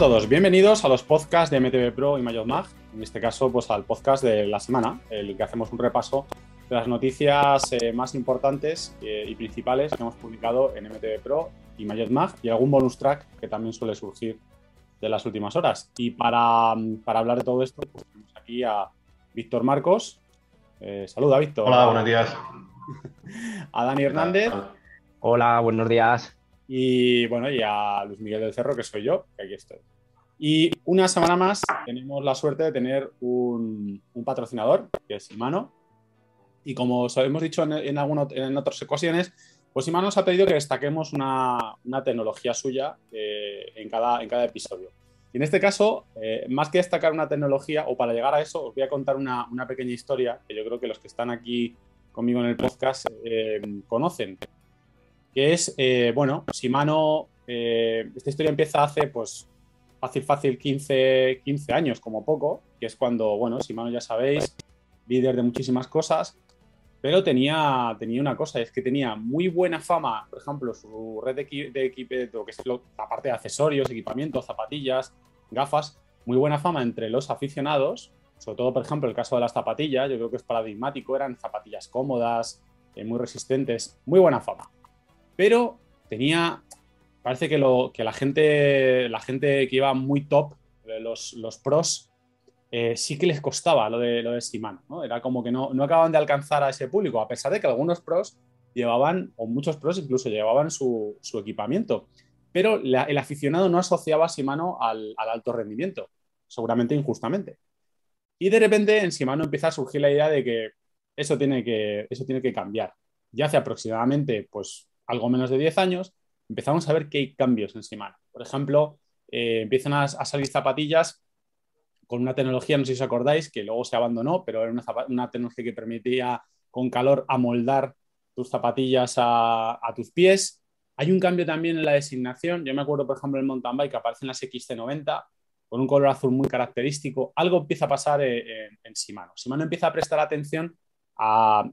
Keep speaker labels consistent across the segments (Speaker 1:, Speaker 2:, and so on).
Speaker 1: todos, bienvenidos a los podcasts de MTV Pro y Mayor Mag, en este caso pues al podcast de la semana, en el que hacemos un repaso de las noticias eh, más importantes eh, y principales que hemos publicado en MTV Pro y Mayor Mag y algún bonus track que también suele surgir de las últimas horas. Y para, hablar de todo esto, pues, tenemos aquí a Víctor Marcos. Eh, saluda, Víctor. Hola, buenos días. A Dani Hernández. Hola, buenos días. Y bueno, y a Luis Miguel del Cerro, que soy yo, que aquí estoy. Y una semana más tenemos la suerte de tener un, patrocinador, que es Simano. Y como os hemos dicho en, en, otras ocasiones, pues Imano nos ha pedido que destaquemos una, tecnología suya eh, en, cada, en cada episodio. Y en este caso, eh, más que destacar una tecnología, o para llegar a eso, os voy a contar una, pequeña historia que yo creo que los que están aquí conmigo en el podcast eh, conocen. Que es, bueno, Simano, pues esta historia empieza hace pues fácil, fácil 15, 15 años como poco, que es cuando, bueno, Simano ya sabéis, líder de muchísimas cosas, pero tenía, tenía una cosa, es que tenía muy buena fama, por ejemplo, su red de, de equipo, que es la parte de accesorios, equipamiento zapatillas, gafas, muy buena fama entre los aficionados, sobre todo, por ejemplo, el caso de las zapatillas, yo creo que es paradigmático, eran zapatillas cómodas, eh, muy resistentes, muy buena fama. Pero tenía parece que, lo, que la, gente, la gente que iba muy top, eh, los, los pros, eh, sí que les costaba lo de, lo de ¿no? Era como que no, no acababan de alcanzar a ese público, a pesar de que algunos pros llevaban, o muchos pros incluso llevaban su, equipamiento. Pero el aficionado no asociaba a Simano al, alto rendimiento, seguramente injustamente. Y de repente en Simano empieza a surgir la idea de que eso tiene que, eso tiene que cambiar. Ya hace aproximadamente pues, algo menos de 10 años, empezamos a ver que hay cambios en Shimano, Por ejemplo, eh, empiezan a, salir zapatillas con una tecnología, no sé si os acordáis, que luego se abandonó, pero era una, tecnología que permitía con calor amoldar tus zapatillas a, tus pies. Hay un cambio también en la designación. Yo me acuerdo, por ejemplo, el mountain bike que aparece en las XT90 con un color azul muy característico. Algo empieza a pasar eh, en, Shimano. Shimano empieza a prestar atención a,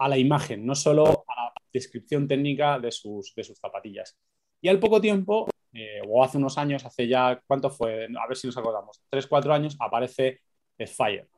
Speaker 1: la imagen, no solo a descripción técnica de sus, de sus zapatillas. Y al poco tiempo, eh, o hace unos años, hace ya, ¿cuánto fue? A ver si nos acordamos, 3-4 años, aparece Sfire.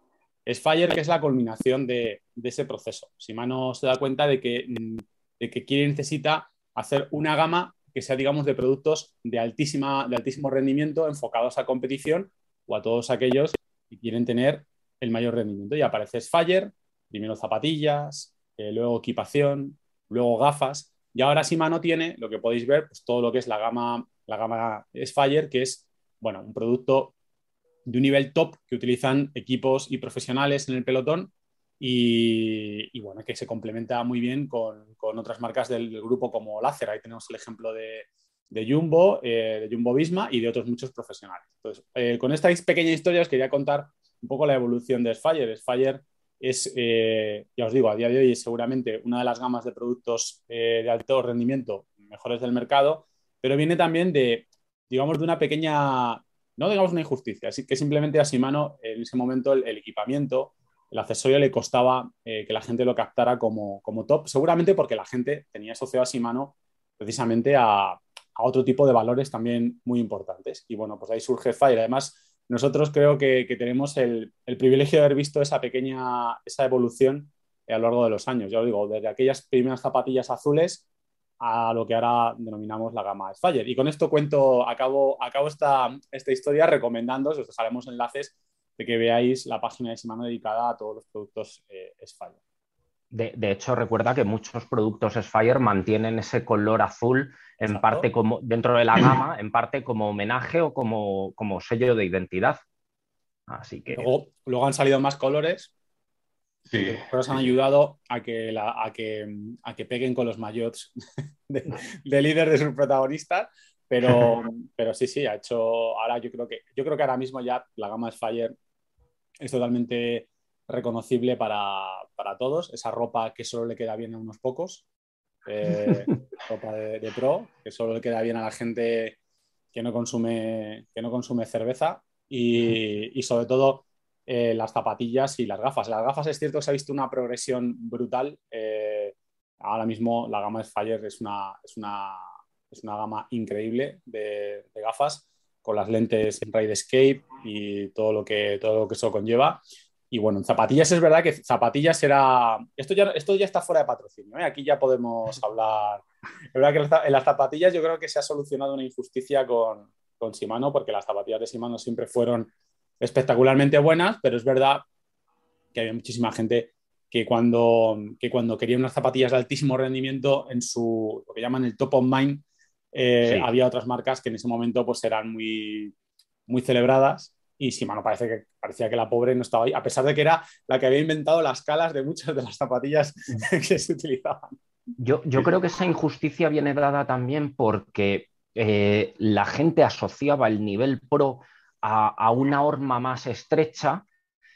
Speaker 1: Sfire que es la culminación de, de ese proceso. Shimano se da cuenta de que, mm, de que quiere y necesita hacer una gama que sea, digamos, de productos de, altísima, de altísimo rendimiento enfocados a competición o a todos aquellos que quieren tener el mayor rendimiento. Y aparece Sfire, primero zapatillas, eh, luego equipación, luego gafas, y ahora Shimano tiene, lo que podéis ver, pues todo lo que es la gama, la gama Sfire, que es, bueno, un producto de un nivel top que utilizan equipos y profesionales en el pelotón y, bueno, que se complementa muy bien con, otras marcas del, grupo como Lazer, Ahí tenemos el ejemplo de, de Jumbo, eh, de Jumbo Visma y de otros muchos profesionales. Entonces, eh, con esta pequeña historia os quería contar un poco la evolución de Sfire. Sfire es, eh, ya os digo, a día de hoy seguramente una de las gamas de productos eh, de alto rendimiento mejores del mercado, pero viene también de, digamos, de una pequeña, no digamos una injusticia, así que simplemente a mano en ese momento el, equipamiento, el accesorio le costaba eh, que la gente lo captara como, top, seguramente porque la gente tenía asociado a mano precisamente a, a otro tipo de valores también muy importantes. Y bueno, pues ahí surge Fire, además nosotros creo que, tenemos el, privilegio de haber visto esa pequeña esa evolución eh, a lo largo de los años. Ya os digo, desde aquellas primeras zapatillas azules a lo que ahora denominamos la gama Spire. Y con esto cuento, acabo, esta, historia recomendando, os dejaremos enlaces de que veáis la página de semana dedicada a todos los productos eh,
Speaker 2: de, hecho, recuerda que muchos productos Sfire mantienen ese color azul en parte como dentro de la gama, en parte como homenaje o como, como sello de identidad. Así que. Luego, han salido más colores.
Speaker 1: Sí. se han ayudado a que, que, que peguen con los mayots de, líder de sus protagonistas. Pero, pero sí, sí, ha hecho. Ahora yo creo que yo creo que ahora mismo ya la gama Sfire es totalmente reconocible para, todos, esa ropa que solo le queda bien a unos pocos, eh, ropa de, pro, que solo le queda bien a la gente que no consume, que no consume cerveza y, sobre todo eh, las zapatillas y las gafas. Las gafas es cierto que se ha visto una progresión brutal. Eh, ahora mismo la gama de Fire es una, es una, gama increíble de, gafas con las lentes en Ride Escape y todo lo que, todo lo que eso conlleva. Y bueno, en zapatillas es verdad que zapatillas era. Esto ya, esto ya está fuera de patrocinio, ¿eh? aquí ya podemos hablar. Es verdad que en las zapatillas yo creo que se ha solucionado una injusticia con, con Shimano, porque las zapatillas de Shimano siempre fueron espectacularmente buenas, pero es verdad que había muchísima gente que cuando, que cuando quería unas zapatillas de altísimo rendimiento en su, lo que llaman el top of mind, eh, había otras marcas que en ese momento pues eran muy, muy celebradas y mano, parece que, parecía que la pobre no estaba ahí, a pesar de que era la que había inventado las calas de muchas de las zapatillas mm. que se utilizaban.
Speaker 2: Yo, yo creo que esa injusticia viene dada también porque eh, la gente asociaba el nivel pro a, una horma más estrecha.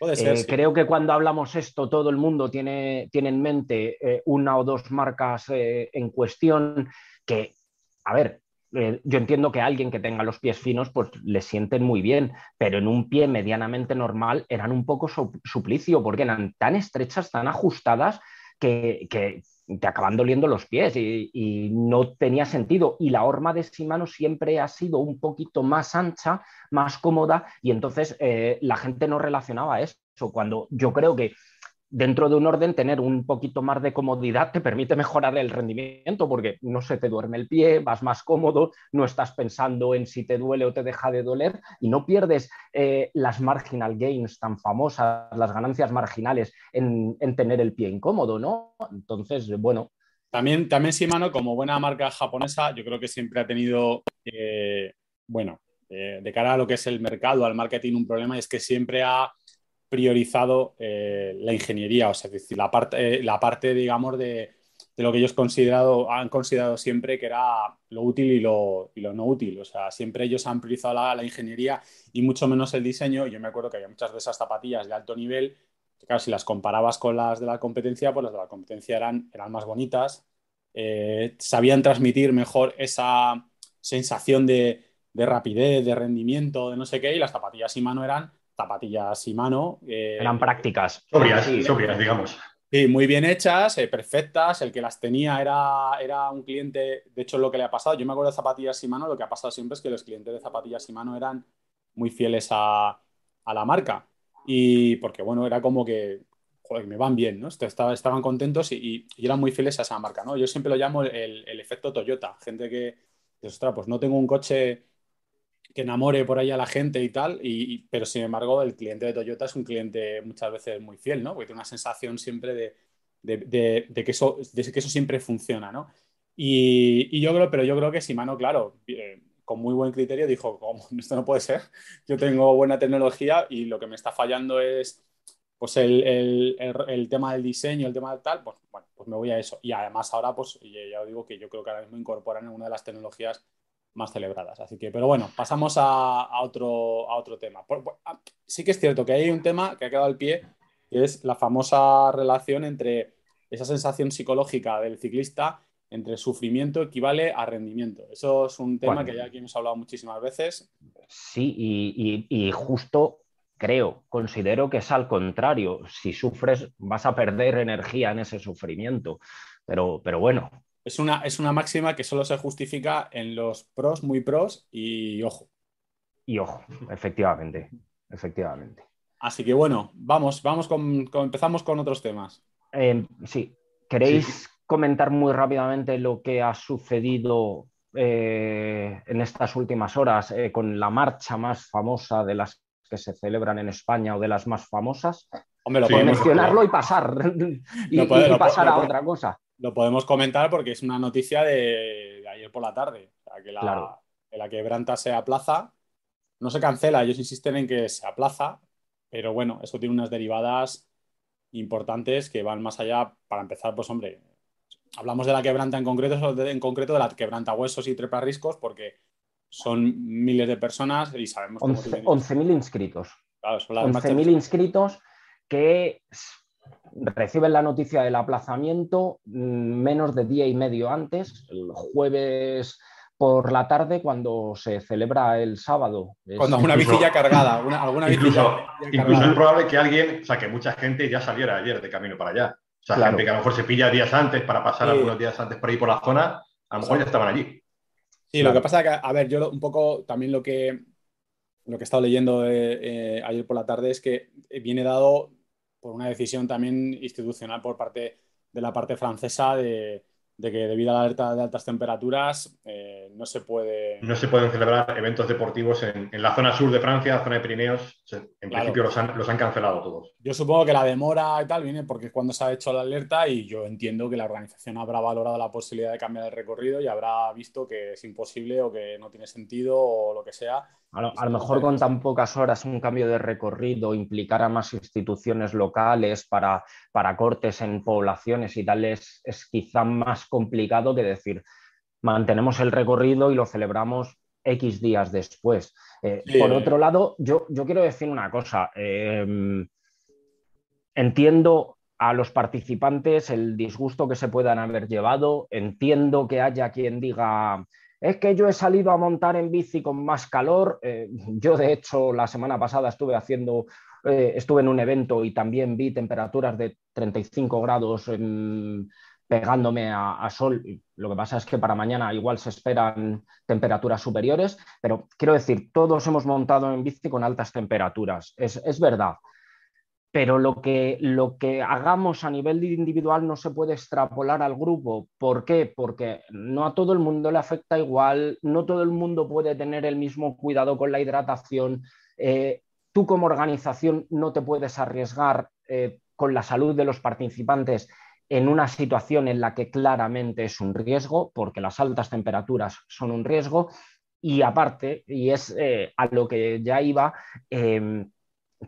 Speaker 2: Eh, creo que cuando hablamos esto, todo el mundo tiene, tiene en mente eh, una o dos marcas en cuestión que, a ver, eh, yo entiendo que alguien que tenga los pies finos, pues le sienten muy bien, pero en un pie medianamente normal eran un poco suplicio, porque eran tan estrechas, tan ajustadas, que, te acaban doliendo los pies y, no tenía sentido. Y la horma de mano siempre ha sido un poquito más ancha, más cómoda, y entonces eh, la gente no relacionaba eso. Cuando yo creo que dentro de un orden tener un poquito más de comodidad te permite mejorar el rendimiento porque no se te duerme el pie, vas más cómodo, no estás pensando en si te duele o te deja de doler y no pierdes eh, las marginal gains tan famosas, las ganancias marginales en, tener el pie incómodo, ¿no? Entonces, bueno. También, también
Speaker 1: Shimano, como buena marca japonesa, yo creo que siempre ha tenido, eh, bueno, eh, de cara a lo que es el mercado, al marketing, un problema y es que siempre ha priorizado eh, la ingeniería, o sea, decir, la parte, eh, la parte digamos, de, lo que ellos han considerado siempre que era lo útil y lo, no útil. O sea, siempre ellos han priorizado la, ingeniería y mucho menos el diseño. Yo me acuerdo que había muchas de esas zapatillas de alto nivel, que claro, si las comparabas con las de la competencia, pues las de la competencia eran, más bonitas, eh, sabían transmitir mejor esa sensación de, rapidez, de rendimiento, de no sé qué, y las zapatillas mano eran zapatillas y mano. Eran prácticas. Sobrias, sí, sobrias, digamos. Sí, muy bien hechas, eh, perfectas. El que las tenía era, era un cliente, de hecho, lo que le ha pasado. Yo me acuerdo de zapatillas y mano, lo que ha pasado siempre es que los clientes de zapatillas y mano eran muy fieles a, la marca. Y porque, bueno, era como que, joder, me van bien, ¿no? Estaban, contentos y, eran muy fieles a esa marca, ¿no? Yo siempre lo llamo el, el efecto Toyota. Gente que, ostras, pues no tengo un coche que enamore por ahí a la gente y tal, y, pero sin embargo el cliente de Toyota es un cliente muchas veces muy fiel, ¿no? Porque tiene una sensación siempre de, de, que, eso, que eso siempre funciona, ¿no? Y, y, yo creo, pero yo creo que mano claro, eh, con muy buen criterio dijo, ¿cómo? Esto no puede ser, yo tengo buena tecnología y lo que me está fallando es pues el, el, el, tema del diseño, el tema del tal, pues bueno, pues me voy a eso. Y además ahora, pues ya, ya digo que yo creo que ahora mismo incorporan una de las tecnologías más celebradas. Así que, pero bueno, pasamos a, otro, a otro tema. Ah, sí que es cierto que hay un tema que ha quedado al pie, que es la famosa relación entre esa sensación psicológica del ciclista entre sufrimiento equivale a rendimiento. Eso es un tema que ya aquí hemos hablado muchísimas veces.
Speaker 2: Sí, y, y justo creo, considero que es al contrario. Si sufres, vas a perder energía en ese sufrimiento. Pero, pero, bueno, es
Speaker 1: una, es una máxima que solo se justifica en los pros, muy pros y ojo.
Speaker 2: Y ojo, efectivamente, efectivamente. Así que bueno,
Speaker 1: vamos, vamos empezamos con otros temas.
Speaker 2: Em, sí, ¿queréis comentar muy rápidamente lo que ha sucedido eh, en estas últimas horas eh, con la marcha más famosa de las que se celebran en España o de las más famosas? lo mencionarlo y pasar, y, pasar a otra cosa. Lo podemos comentar porque es una
Speaker 1: noticia de, ayer por la tarde. que la, quebranta se aplaza. No se cancela, ellos insisten en que se aplaza, pero bueno, eso tiene unas derivadas importantes que van más allá. Para empezar, pues hombre, hablamos de la quebranta en concreto, en concreto de la quebranta huesos y treparriscos, porque son miles de personas y sabemos... 11.000
Speaker 2: inscritos.
Speaker 1: Claro, 11.000
Speaker 2: inscritos que reciben la noticia del aplazamiento mm, menos de día y medio antes, el jueves por la tarde cuando se celebra el sábado. Cuando es... una vigilia cargada, alguna incluso, Incluso es probable que alguien, o sea, que mucha gente
Speaker 3: ya saliera ayer de camino para allá. O sea, que a lo mejor se pilla días antes para pasar algunos días antes por ahí por la zona, a lo mejor ya estaban allí. Sí, lo que pasa es que, a
Speaker 1: ver, yo un poco también lo que, lo que he estado leyendo eh, eh, ayer por la tarde es que viene dado por una decisión también institucional por parte de la parte francesa de, de que debido a la alerta de altas temperaturas eh, no se puede...
Speaker 3: No se pueden celebrar eventos deportivos en, en la zona sur de Francia, zona de Pirineos. En principio los han, los han, cancelado todos. Yo supongo que la
Speaker 1: demora y tal viene porque es cuando se ha hecho la alerta y yo entiendo que la organización habrá valorado la posibilidad de cambiar el recorrido y habrá visto que es imposible o que no tiene sentido o lo que sea. A lo, mejor con tan
Speaker 2: pocas horas un cambio de recorrido implicará más instituciones locales para, para cortes en poblaciones y tal es, es quizá más complicado que decir, mantenemos el recorrido y lo celebramos X días después. Eh, por otro lado, yo, yo, quiero decir una cosa. Em, entiendo a los participantes el disgusto que se puedan haber llevado. Entiendo que haya quien diga, es que yo he salido a montar en bici con más calor. Eh, yo, de hecho, la semana pasada estuve haciendo... Eh, estuve en un evento y también vi temperaturas de 35 grados en pegándome a, sol. Lo que pasa es que para mañana igual se esperan temperaturas superiores, pero quiero decir, todos hemos montado en bici con altas temperaturas, es, verdad. Pero lo que, lo que hagamos a nivel individual no se puede extrapolar al grupo. ¿Por qué? Porque no a todo el mundo le afecta igual, no todo el mundo puede tener el mismo cuidado con la hidratación. Eh, tú como organización no te puedes arriesgar eh, con la salud de los participantes en una situación en la que claramente es un riesgo, porque las altas temperaturas son un riesgo, y aparte, y es eh, a lo que ya iba, em,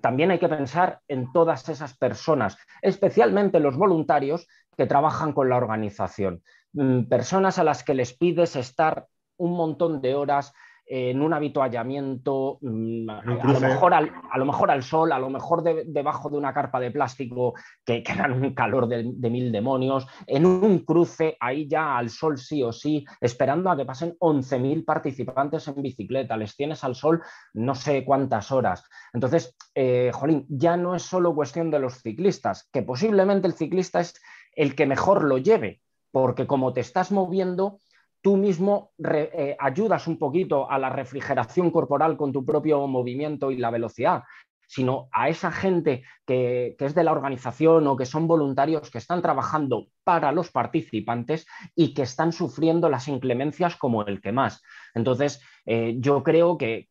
Speaker 2: también hay que pensar en todas esas personas, especialmente los voluntarios que trabajan con la organización, mm, personas a las que les pides estar un montón de horas en un habituallamiento, mm, a, lo ¿eh? mejor al, a lo mejor al sol, a lo mejor debajo de una carpa de plástico que, que dan un calor de, mil demonios, en un cruce ahí ya al sol sí o sí, esperando a que pasen 11.000 participantes en bicicleta, les tienes al sol no sé cuántas horas. Entonces, eh, Jolín, ya no es solo cuestión de los ciclistas, que posiblemente el ciclista es el que mejor lo lleve, porque como te estás moviendo, tú mismo eh, ayudas un poquito a la refrigeración corporal con tu propio movimiento y la velocidad, sino a esa gente que, es de la organización o que son voluntarios que están trabajando para los participantes y que están sufriendo las inclemencias como el que más. Entonces, eh, yo creo que,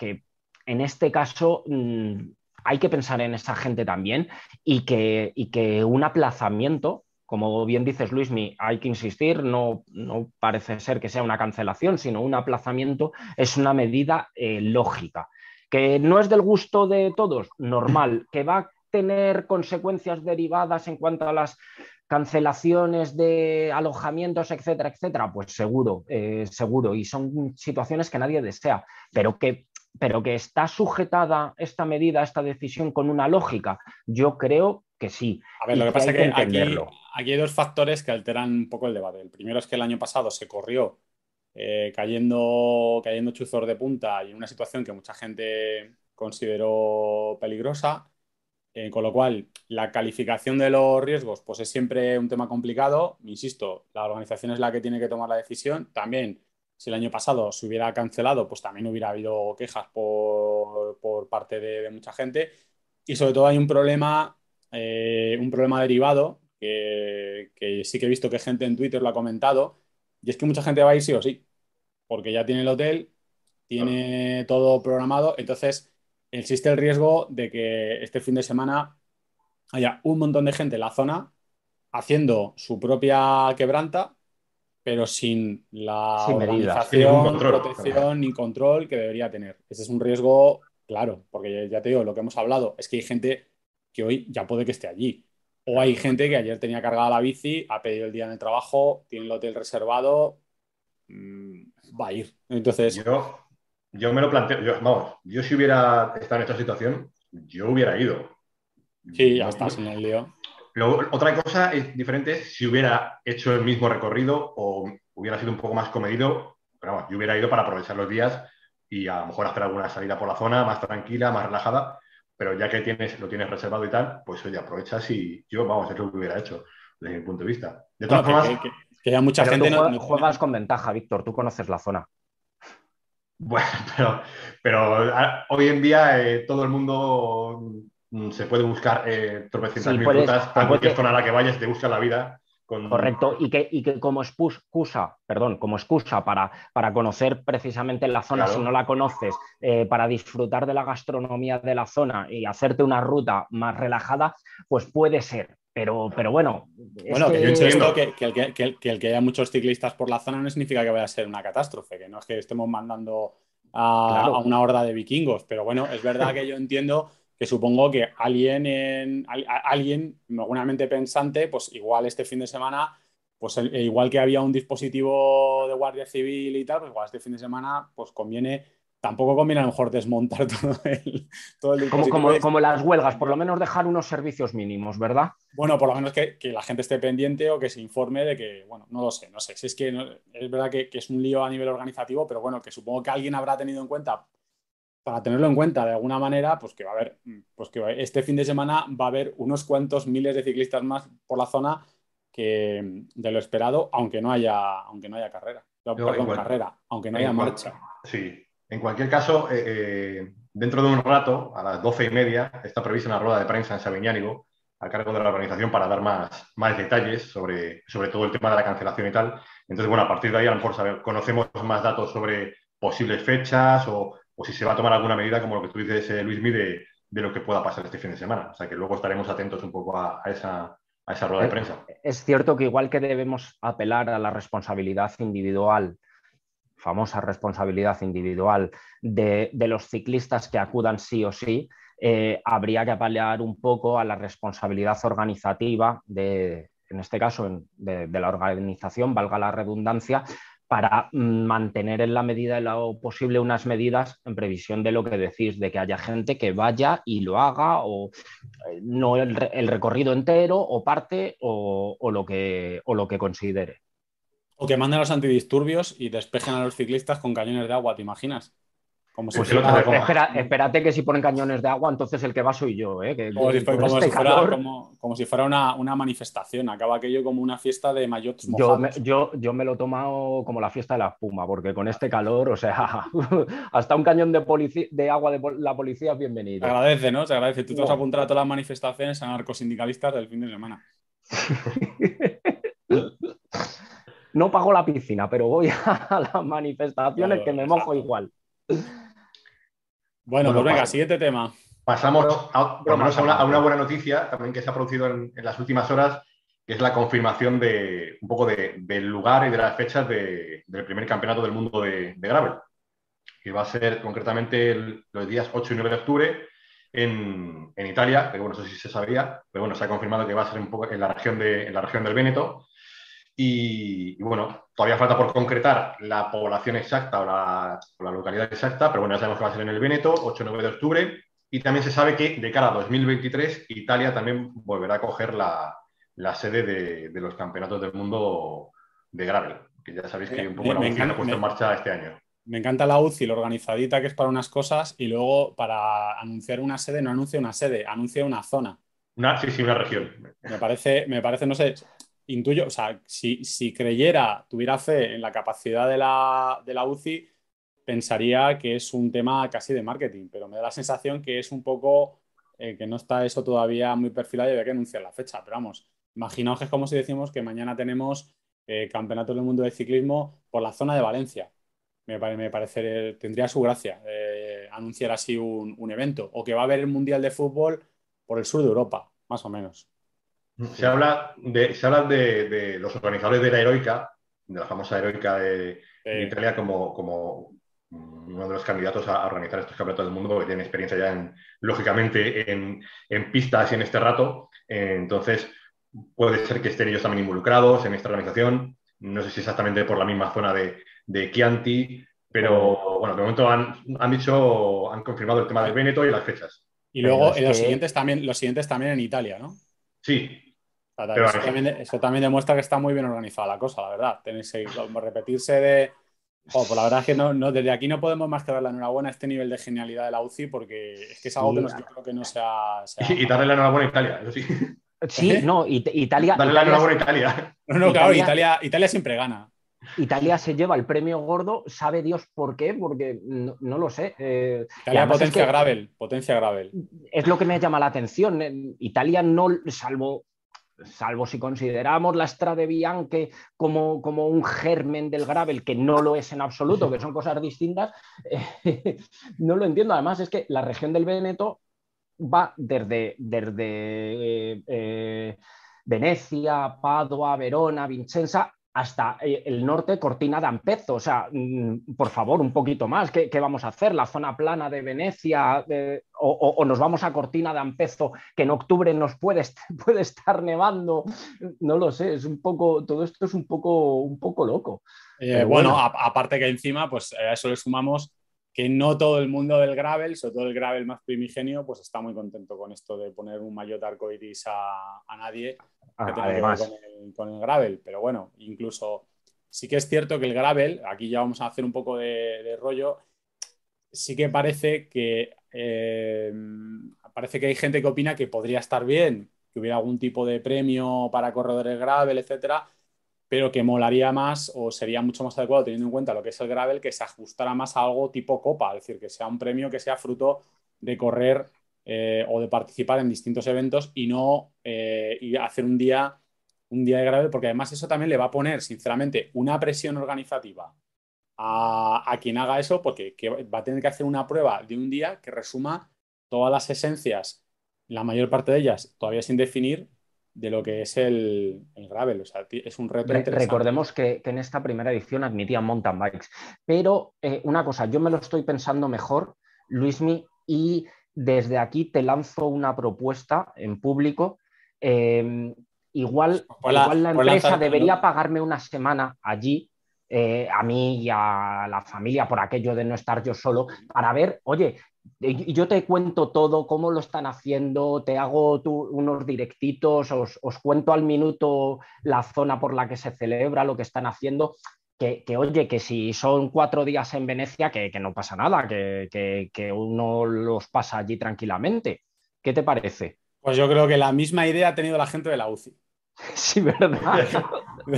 Speaker 2: en este caso... Mm, hay que pensar en esa gente también y que, y que un aplazamiento como bien dices, Luismi, hay que insistir, no, parece ser que sea una cancelación, sino un aplazamiento, es una medida eh, lógica. Que no es del gusto de todos, normal, que va a tener consecuencias derivadas en cuanto a las cancelaciones de alojamientos, etcétera, etcétera, pues seguro, eh, seguro, y son situaciones que nadie desea, pero que está sujetada esta medida, esta decisión con una lógica. Yo creo que sí. A ver, lo que, pasa es que, que aquí,
Speaker 1: aquí hay dos factores que alteran un poco el debate. El primero es que el año pasado se corrió eh, cayendo, cayendo chuzor de punta y en una situación que mucha gente consideró peligrosa. Eh, con lo cual, la calificación de los riesgos pues es siempre un tema complicado. Insisto, la organización es la que tiene que tomar la decisión. También, si el año pasado se hubiera cancelado, pues también hubiera habido quejas por, parte de, mucha gente. Y sobre todo hay un problema, eh, un problema derivado que, sí que he visto que gente en Twitter lo ha comentado, y es que mucha gente va a ir sí o sí, porque ya tiene el hotel, tiene todo programado, entonces existe el riesgo de que este fin de semana haya un montón de gente en la zona haciendo su propia quebranta, pero sin la organización, protección ni control que debería tener. Ese es un riesgo claro, porque ya te digo, lo que hemos hablado es que hay gente que hoy ya puede que esté allí. O hay gente que ayer tenía cargada la bici, ha pedido el día en el trabajo, tiene el hotel reservado,
Speaker 3: mm, va a ir. Entonces. Yo, yo me lo planteo. Yo, vamos, yo si hubiera estado en esta situación, yo hubiera ido. Sí, ya estás en el lío. otra cosa es diferente si hubiera hecho el mismo recorrido o hubiera sido un poco más comedido, pero yo hubiera ido para aprovechar los días y a lo mejor hacer alguna salida por la zona más tranquila, más relajada pero ya que tienes, lo tienes reservado y tal, pues oye, aprovechas y yo, vamos, es lo que hubiera hecho desde mi punto de vista. De todas formas... Que, mucha gente...
Speaker 2: juegas con ventaja, Víctor, tú conoces la zona.
Speaker 3: Bueno, pero, ah, hoy en día eh, todo el mundo mm, se puede buscar eh, tropecientas mil rutas, cualquier zona a la que vayas te busca
Speaker 2: la vida. Correcto, y que, como excusa, perdón, como excusa para, para conocer precisamente la zona si no la conoces, eh, para disfrutar de la gastronomía de la zona y hacerte una ruta más relajada, pues puede ser. Pero, pero bueno, bueno que... yo entiendo que,
Speaker 1: el que, haya muchos ciclistas por la zona no significa que vaya a ser una catástrofe, que no es que estemos mandando a, una horda de vikingos. Pero bueno, es verdad que yo entiendo que supongo que alguien, en, mente pensante, pues igual este fin de semana, pues eh, igual que había un dispositivo de guardia civil y tal, pues igual este fin de semana, pues conviene, tampoco conviene a lo mejor desmontar todo el, Como, las huelgas, por lo menos dejar unos servicios mínimos, ¿verdad? Bueno, por lo menos que, la gente esté pendiente o que se informe de que, bueno, no lo sé, no sé, si es que es verdad que, que es un lío a nivel organizativo, pero bueno, que supongo que alguien habrá tenido en cuenta para tenerlo en cuenta de alguna manera, pues que va a haber, mm, pues que este fin de semana va a haber unos cuantos miles de ciclistas más por la zona que mm, de lo esperado, aunque no haya, aunque no haya carrera.
Speaker 3: carrera, aunque no haya marcha. sí. En cualquier caso, eh, eh, dentro de un rato, a las doce y media, está prevista una rueda de prensa en Sabiñánigo a cargo de la organización para dar más, más detalles sobre, sobre todo el tema de la cancelación y tal. Entonces, bueno, a partir de ahí a lo mejor conocemos más datos sobre posibles fechas o o si se va a tomar alguna medida, como lo que tú dices, eh, Luis Mide, de, lo que pueda pasar este fin de semana. O sea, que luego estaremos atentos un poco a, esa,
Speaker 2: rueda de eh, prensa. Es cierto que igual que debemos apelar a la responsabilidad individual, famosa responsabilidad individual de, los ciclistas que acudan sí o sí, eh, habría que apelar un poco a la responsabilidad organizativa de, en este caso, de la organización, valga la redundancia, para mm, mantener en la medida de lo posible unas medidas en previsión de lo que decís, de que haya gente que vaya y lo haga, o eh, no el, recorrido entero, o parte, o, lo que, o lo que considere. O que manden los
Speaker 1: antidisturbios y despejen a los ciclistas con cañones de agua, ¿te imaginas? Pues
Speaker 2: espérate que si ponen cañones de agua, entonces el que va soy yo. ¿eh? Este como, si, fuera,
Speaker 1: una, manifestación, acaba aquello como una fiesta de mayots Yo me,
Speaker 2: yo, me lo he tomado como la fiesta de la espuma, porque con este calor, o sea, hasta un cañón de, de agua de la policía es bienvenido. Se agradece, ¿no?
Speaker 1: Se agradece. Tú te vas a apuntar a todas las manifestaciones anarcosindicalistas del fin de
Speaker 3: semana.
Speaker 2: no pago la piscina, pero voy a las manifestaciones que me mojo igual. Bueno, pues venga,
Speaker 1: siguiente tema. Pasamos
Speaker 2: a, una, buena noticia también que se ha producido en, las
Speaker 3: últimas horas, que es la confirmación de un poco del lugar y de las fechas del primer campeonato del mundo de, gravel, que va a ser concretamente los días 8 y 9 de octubre en, Italia, que bueno, sé si se sabía, pero bueno, se ha confirmado que va a ser en la región, en la región del Véneto, y, bueno, todavía falta por concretar la población exacta o la, localidad exacta, pero bueno, ya sabemos que va a ser en el Véneto 8-9 de octubre. Y también se sabe que de cara a 2023, Italia también volverá a coger la, sede de, los campeonatos del mundo de gravel, que ya sabéis que un poco me, la UCI en
Speaker 1: marcha este año. Me encanta la UCI, la organizadita que es para unas cosas y luego para anunciar una sede no anuncia una sede, anuncia una zona.
Speaker 3: Una, sí, sí, una región.
Speaker 1: Me parece, me parece, no sé, intuyo, o sea, si, creyera, tuviera fe en la capacidad de la, de la UCI, pensaría que es un tema casi de marketing, pero me da la sensación que es un poco eh, que no está eso todavía muy perfilado y había que anunciar la fecha. Pero vamos, imaginaos que es como si decimos que mañana tenemos eh, campeonato del mundo de ciclismo por la zona de Valencia. Me, me parece, tendría su gracia eh, anunciar así un, un evento. O que va a haber el Mundial de Fútbol por el sur de Europa, más o menos.
Speaker 3: Se habla, de, se de, los organizadores de la heroica, de la famosa heroica de, Italia, como, como uno de los candidatos a organizar estos campeonatos del mundo porque tienen experiencia ya, en, lógicamente, en, pistas y en este rato. Entonces, puede ser que estén ellos también involucrados en esta organización. No sé si exactamente por la misma zona de, Chianti, pero bueno, de momento han, dicho, han confirmado el tema del Veneto y las fechas. Y luego los, siguientes también, los siguientes también en Italia, ¿no? Sí,
Speaker 1: eso, también, demuestra que está muy bien organizada la cosa, la verdad. Tenéis que repetirse de. pues la verdad es que no, desde aquí no podemos más que darle la enhorabuena a este nivel de genialidad de la UCI porque es que es algo que no, yo creo que no sea. Y, darle la enhorabuena a Italia, eso sí.
Speaker 2: Sí, ¿Eh? no, Italia. darle la enhorabuena a Italia. No, no, claro, Italia,
Speaker 1: siempre gana.
Speaker 2: Italia se lleva el premio gordo, sabe Dios por qué, porque no, lo sé. Eh, Italia potencia gravel, potencia gravel. Es lo que me llama la atención. Eh, Italia no, salvo salvo si consideramos la Strade Bianche como, como un germen del gravel, que no lo es en absoluto, que son cosas distintas, eh, no lo entiendo. Además, es que la región del Veneto va desde, desde eh, eh, Venecia, Padua, Verona, Vincenza, hasta el norte, Cortina d'Ampezzo. O sea, mm, por favor, un poquito más. ¿Qué, vamos a hacer? La zona plana de Venecia, o, nos vamos a Cortina de Ampezo, que en octubre nos puede, puede estar nevando. No lo sé, es un poco, todo esto es un poco, un poco loco. Eh, bueno,
Speaker 1: aparte que encima, pues eh, a eso le sumamos que no todo el mundo del gravel, sobre todo el gravel más primigenio, pues está muy contento con esto de poner un maillot arcoiris a, a nadie ah, con, el, gravel. Pero bueno, incluso sí que es cierto que el gravel, aquí ya vamos a hacer un poco de rollo, sí que parece que eh, parece que hay gente que opina que podría estar bien, que hubiera algún tipo de premio para corredores gravel, etcétera, pero que molaría más o sería mucho más adecuado teniendo en cuenta lo que es el gravel que se ajustara más a algo tipo copa, es decir, que sea un premio que sea fruto de correr eh, o de participar en distintos eventos y no eh, hacer un día un día de gravel, porque además eso también le va a poner, sinceramente, una presión organizativa a, quien haga eso, porque va a tener que hacer una prueba de un día que resuma todas las esencias, la mayor parte de ellas todavía sin definir, de
Speaker 2: lo que es el, el gravel. O sea, es un reto. recordemos que, en esta primera edición admitían mountain bikes. Pero eh, una cosa, yo me lo estoy pensando mejor, Luismi, y desde aquí te lanzo una propuesta en público. Em, igual, pues, pues la, igual la pues empresa debería pagarme una semana allí eh, a mí y a la familia por aquello de no estar yo solo, para ver, oye, yo te cuento todo, cómo lo están haciendo, te hago unos directitos, os, cuento al minuto la zona por la que se celebra, lo que están haciendo. Que, oye, que si son cuatro días en Venecia, que, no pasa nada, que, que uno los pasa allí tranquilamente. ¿Qué te parece? Pues
Speaker 1: yo creo que la misma idea ha tenido la gente de la UCI.
Speaker 2: Sí, ¿verdad?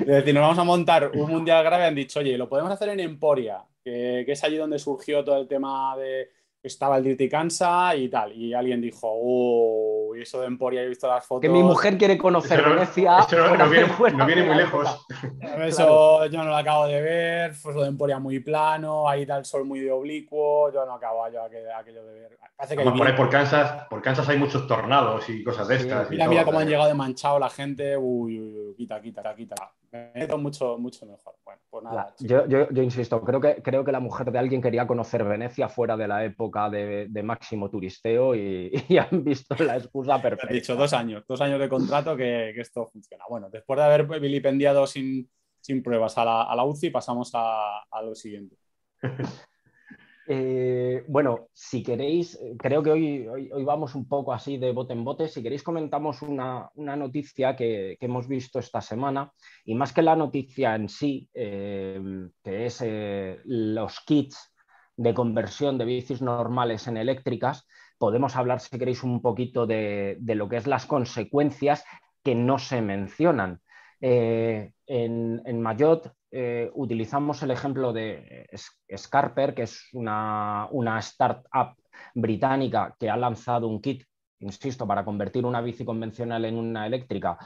Speaker 1: es decir, nos vamos a montar un mundial grave. Han dicho, oye, lo podemos hacer en Emporia, que, que es allí donde surgió todo el tema de estaba el Dirty Kansas y tal. Y alguien dijo, uy, eso de Emporia, he visto las fotos. Que mi mujer quiere conocer Grecia. No, viene, muy lejos.
Speaker 3: Eso
Speaker 1: yo no lo acabo de ver. Fue pues lo de Emporia muy plano, ahí tal el sol muy de oblicuo. Yo no acabo yo aquello de ver.
Speaker 3: Parece que por, por, Kansas, por Kansas hay muchos tornados y cosas de estas. Mira, mira cómo ¿eh? han llegado de
Speaker 1: manchado la gente. Uy, uy, uy, quita, quita, quita me mucho, mucho mejor. Bueno, pues
Speaker 2: yo, insisto, creo que, creo que la mujer de alguien quería conocer Venecia fuera de la época de, máximo turisteo y, han visto la excusa perfecta.
Speaker 1: He dicho dos años, dos años de contrato que, esto funciona. Bueno, después de haber vilipendiado sin, pruebas a la, UCI, pasamos a lo siguiente.
Speaker 2: Eh, bueno, si queréis, creo que hoy, hoy, vamos un poco así de bote en bote. Si queréis, comentamos una, noticia que, hemos visto esta semana y más que la noticia en sí, eh, que es eh, los kits de conversión de bicis normales en eléctricas, podemos hablar, si queréis, un poquito de, lo que es las consecuencias que no se mencionan. en, en Mayotte eh, utilizamos el ejemplo de eh, Scarper, que es una, startup británica que ha lanzado un kit, insisto, para convertir una bici convencional en una eléctrica,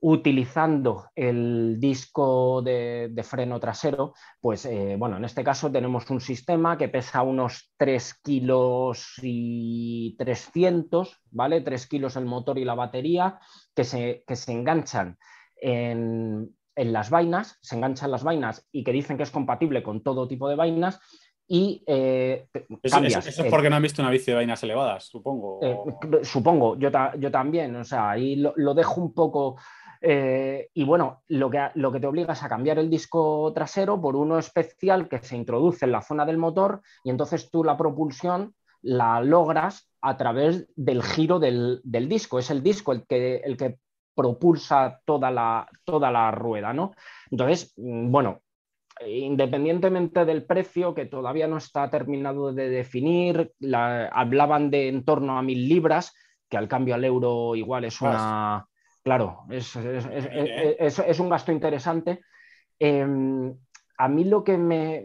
Speaker 2: utilizando el disco de, freno trasero, pues eh, bueno, en este caso tenemos un sistema que pesa unos 3 kilos y 300, ¿vale? 3 kilos el motor y la batería, que se, que se enganchan en, en las vainas, se enganchan las vainas y que dicen que es compatible con todo tipo de vainas. Y eh, Eso, es porque no han visto una
Speaker 1: bici de vainas elevadas, supongo. Eh,
Speaker 2: supongo, yo, yo, también. O sea, ahí lo, dejo un poco. Eh, y bueno, lo que, lo que te obliga es a cambiar el disco trasero por uno especial que se introduce en la zona del motor y entonces tú la propulsión la logras a través del giro del, del disco. Es el disco el que, el que propulsa toda la, toda la rueda, ¿no? Entonces, mm, bueno, independientemente del precio, que todavía no está terminado de definir, hablaban de en torno a mil libras, que al cambio al euro igual es una... Claro, es, un gasto interesante. Em, a mí lo que me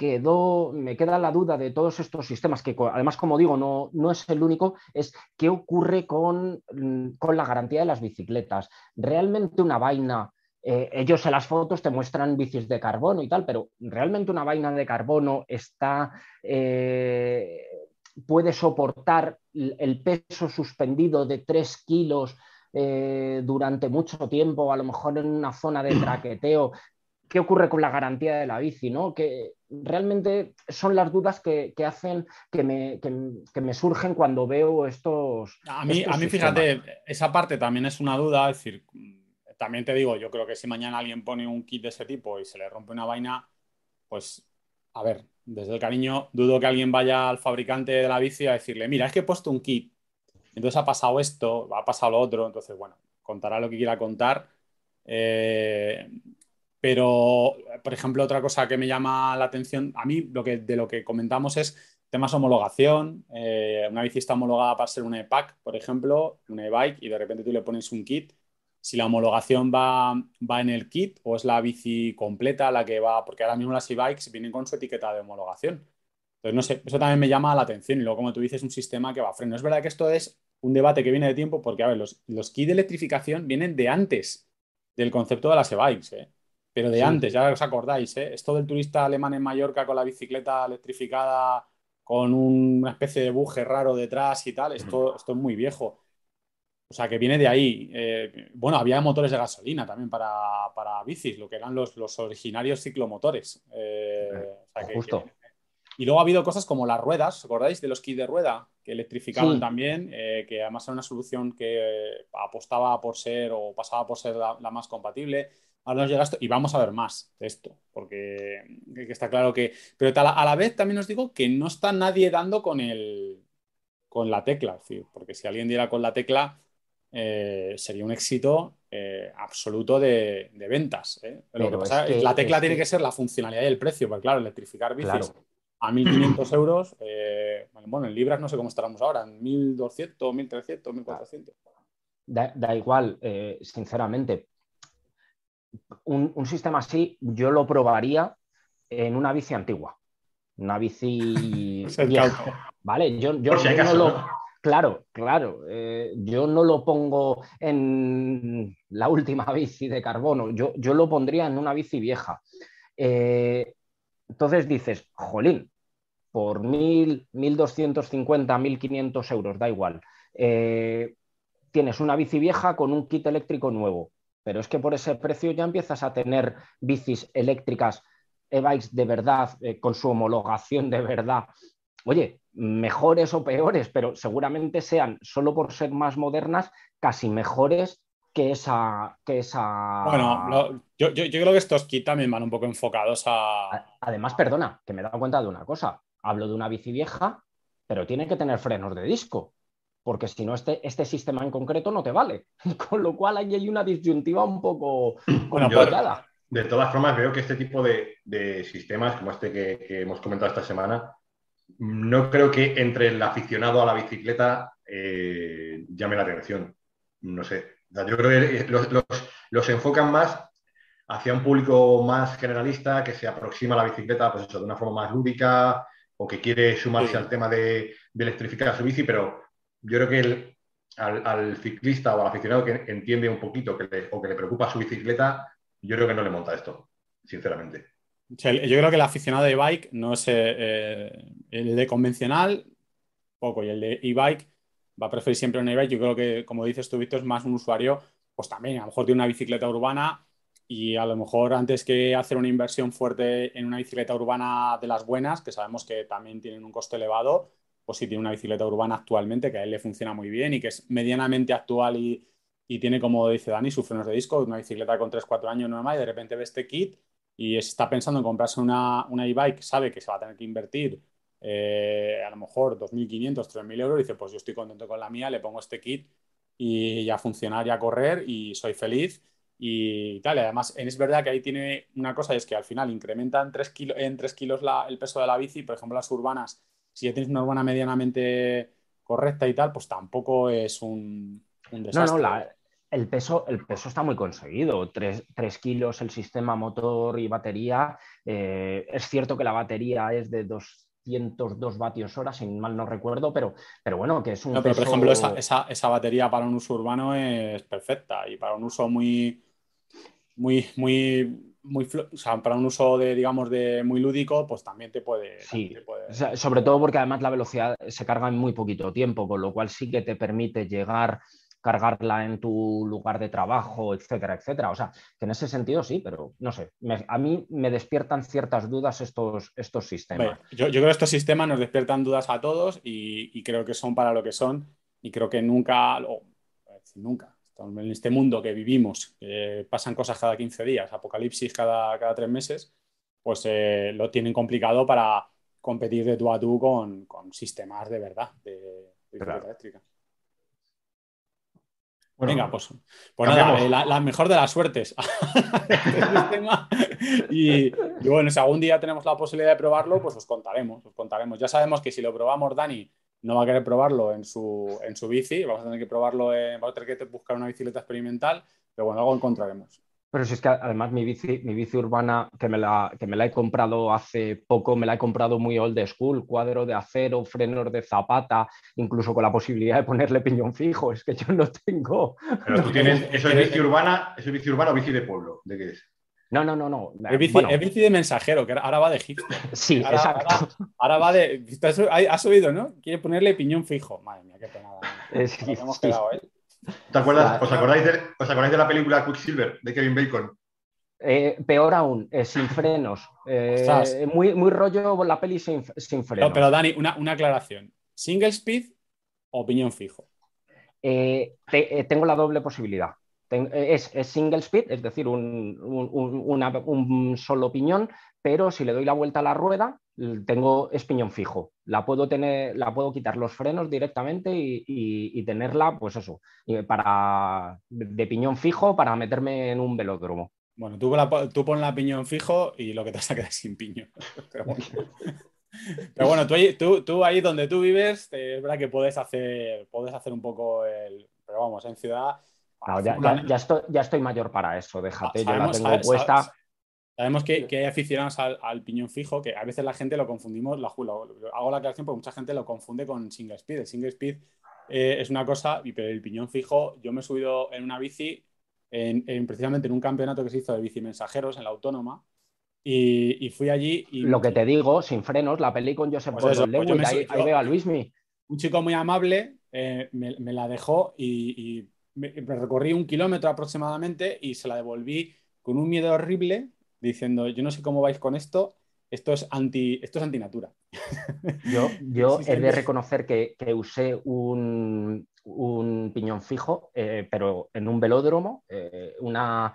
Speaker 2: me queda la duda de todos estos sistemas, que además, como digo, no, no es el único, es qué ocurre con, mm, la garantía de las bicicletas. Realmente una vaina, eh, ellos en las fotos te muestran bicis de carbono y tal, pero realmente una vaina de carbono está... Eh, puede soportar el peso suspendido de 3 kilos eh, durante mucho tiempo, a lo mejor en una zona de traqueteo qué ocurre con la garantía de la bici, ¿no? Que realmente son las dudas que, hacen que me, surgen cuando veo estos. A mí, a mí fíjate,
Speaker 1: esa parte también es una duda. Es decir, también te digo, yo creo que si mañana alguien pone un kit de ese tipo y se le rompe una vaina, pues, a ver, desde el cariño, dudo que alguien vaya al fabricante de la bici a decirle, mira, es que he puesto un kit, entonces ha pasado esto, ha pasado lo otro, entonces, bueno, contará lo que quiera contar. Eh, pero, por ejemplo, otra cosa que me llama la atención, a mí lo de lo que comentamos es temas de homologación. Eh, una bici está homologada para ser una E-Pack, por ejemplo, una e-bike, y de repente tú le pones un kit. Si la homologación va, en el kit o es la bici completa la que va, porque ahora mismo las e-bikes vienen con su etiqueta de homologación. Entonces, no sé, eso también me llama la atención. Y luego, como tú dices, un sistema que va a freno. Es verdad que esto es un debate que viene de tiempo, porque, a ver, los, los kits de electrificación vienen de antes del concepto de las e-bikes. ¿eh? pero de antes, ya os acordáis, ¿eh? esto del turista alemán en Mallorca con la bicicleta electrificada, con una especie de buje raro detrás y tal, esto, mm. esto es muy viejo. O sea, que viene de ahí. Eh, bueno, había motores de gasolina también para, para bicis, lo que eran los, originarios ciclomotores. Eh, Justo. y luego ha habido cosas como las ruedas, ¿os acordáis de los kits de rueda? Que electrificaban también, eh, que además era una solución que apostaba por ser o pasaba por ser la más compatible ahora nos y vamos a ver más de esto, porque está claro que... Pero a la, vez también os digo que no está nadie dando con, el, con la tecla, porque si alguien diera con la tecla eh, sería un éxito eh, absoluto de, ventas. ¿eh? la tecla tiene que... ser la funcionalidad y el precio, porque claro, electrificar bicis a 1.500 euros, bueno, en libras no sé cómo estaremos ahora, en 1.200, 1.300, 1.400.
Speaker 2: Da, da igual, sinceramente, un, sistema así yo lo probaría en una bici antigua, una bici vieja, ¿vale? Yo, no lo... Claro, claro. Eh, yo no lo pongo en la última bici de carbono, yo, yo lo pondría en una bici vieja. Eh, entonces dices, jolín, por mil, 1250, 1500 euros, da igual. Eh, tienes una bici vieja con un kit eléctrico nuevo pero es que por ese precio ya empiezas a tener bicis eléctricas, e-bikes de verdad, eh, con su homologación de verdad. Oye, mejores o peores, pero seguramente sean, solo por ser más modernas, casi mejores que esa... Que esa... Bueno, yo, creo que estos kit también van un poco enfocados a... Además, perdona, que me he dado cuenta de una cosa. Hablo de una bici vieja, pero tiene que tener frenos de disco porque si no, este, este sistema en concreto no te vale. Con lo cual ahí hay una disyuntiva un poco complicada.
Speaker 3: de todas formas, veo que este tipo de, sistemas, como este que, hemos comentado esta semana, no creo que entre el aficionado a la bicicleta eh, llame la atención. No sé. Yo creo que eh, los, enfocan más hacia un público más generalista que se aproxima a la bicicleta pues de una forma más lúdica o que quiere sumarse al tema de, de electrificar su bici, pero yo creo que al, ciclista o al aficionado que entiende un poquito que o que le preocupa su bicicleta, yo creo que no le monta esto, sinceramente.
Speaker 1: yo creo que el aficionado de bike no es eh, eh, el de convencional, poco, y el de e-bike va a preferir siempre un e-bike. Yo creo que, como dices tú, Víctor, es más un usuario, pues también a lo mejor de una bicicleta urbana y a lo mejor antes que hacer una inversión fuerte en una bicicleta urbana de las buenas, que sabemos que también tienen un coste elevado, o si tiene una bicicleta urbana actualmente que a él le funciona muy bien y que es medianamente actual y, tiene, como dice Dani, sus frenos de disco, una bicicleta con 3-4 años más y de repente ve este kit y está pensando en comprarse una, una e-bike, sabe que se va a tener que invertir eh, a lo mejor 2.500, 3.000 euros, y dice, pues yo estoy contento con la mía, le pongo este kit y ya funcionaría y correr y soy feliz y tal. además, es verdad que ahí tiene una cosa y es que al final incrementan 3 kilo en 3 kilos la, el peso de la bici, por ejemplo, las urbanas si ya tienes una urbana medianamente
Speaker 2: correcta y tal, pues tampoco es un, desastre. No, no, el, peso, el peso está muy conseguido. 3, kilos el sistema motor y batería. Eh, es cierto que la batería es de 202 vatios hora, si mal no recuerdo, pero, pero bueno, que es un. No, pero por ejemplo,
Speaker 1: esa, batería para un uso urbano es perfecta y para un uso muy. Muy, muy muy, para un uso de, digamos, de muy lúdico, pues también te puede...
Speaker 2: Sí, sobre todo porque además la velocidad se carga en muy poquito tiempo, con lo cual sí que te permite llegar cargarla en tu lugar de trabajo, etcétera, etcétera. O sea, que en ese sentido sí, pero no sé, a mí me despiertan ciertas dudas estos, estos sistemas. yo,
Speaker 1: creo que estos sistemas nos despiertan dudas a todos y, creo que son para lo que son y creo que nunca, nunca, en este mundo que vivimos, pasan cosas cada 15 días, apocalipsis cada, cada tres meses, pues eh, lo tienen complicado para competir de tú a tú con, sistemas de verdad de, eléctrica. Venga, pues, pues eh, la, mejor de las suertes. Este y, y, bueno, si algún día tenemos la posibilidad de probarlo, pues os contaremos, os contaremos. Ya sabemos que si lo probamos, Dani, no va a querer probarlo en su, en su bici, vamos a tener que probarlo, en, vamos a tener que buscar una bicicleta experimental, pero bueno, algo encontraremos.
Speaker 2: Pero si es que además mi bici, mi bici urbana, que me, la, que me la he comprado hace poco, me la he comprado muy old school, cuadro de acero, frenos de zapata, incluso con la posibilidad de ponerle piñón fijo, es que yo no tengo... Pero tú tienes, ¿eso es urbana, eso es bici urbana o bici de
Speaker 3: pueblo? ¿De qué es?
Speaker 1: No, no, no, no. Es bici, de mensajero, que ahora va de hipster.
Speaker 3: Sí, exacto.
Speaker 1: Ahora, va de. Ha subido, ¿no? Quiere ponerle
Speaker 3: piñón fijo. Madre mía, qué pena. Eh, sí, Hemos quedado, ¿eh? ¿Te acuerdas, ¿os, acordáis de,
Speaker 2: la película Quicksilver de Kevin Bacon? Eh, peor aún, eh, sin frenos. muy, muy rollo la peli sin, frenos. No, pero Dani,
Speaker 1: una, una, aclaración.
Speaker 2: ¿Single speed o piñón fijo? tengo la doble posibilidad. Eh, es, single speed, es decir, un, solo piñón, pero si le doy la vuelta a la rueda, tengo es piñón fijo. La puedo, tener, la puedo quitar los frenos directamente y, tenerla, pues eso, para, de piñón fijo para meterme en un velódromo. Bueno, tú, pon la piñón fijo y lo que te quedar es
Speaker 1: sin piñón. Pero bueno, tú, tú, ahí donde tú vives, eh, es verdad que puedes hacer, puedes hacer un poco el... Pero vamos, en ciudad
Speaker 2: ya, estoy, mayor para eso, déjate, yo la tengo puesta.
Speaker 1: Sabemos que, hay aficionados al, piñón fijo, que a veces la gente lo confundimos, la, lo, hago la aclaración porque mucha gente lo confunde con single speed. El single speed eh, es una cosa, pero el piñón fijo, yo me he subido en una bici, precisamente en un campeonato que se hizo de bici mensajeros en la autónoma, y, fui allí. Y, lo que te digo, sin frenos, la peli con Joseph pues pues veo a Luismi. Un chico muy amable eh, me, la dejó y me, recorrí un kilómetro aproximadamente y se la devolví con un miedo horrible, diciendo, yo no sé cómo vais con esto, esto es anti esto es antinatura.
Speaker 2: Yo, yo he de reconocer que, que usé un, un piñón fijo, eh, pero en un velódromo, eh, una,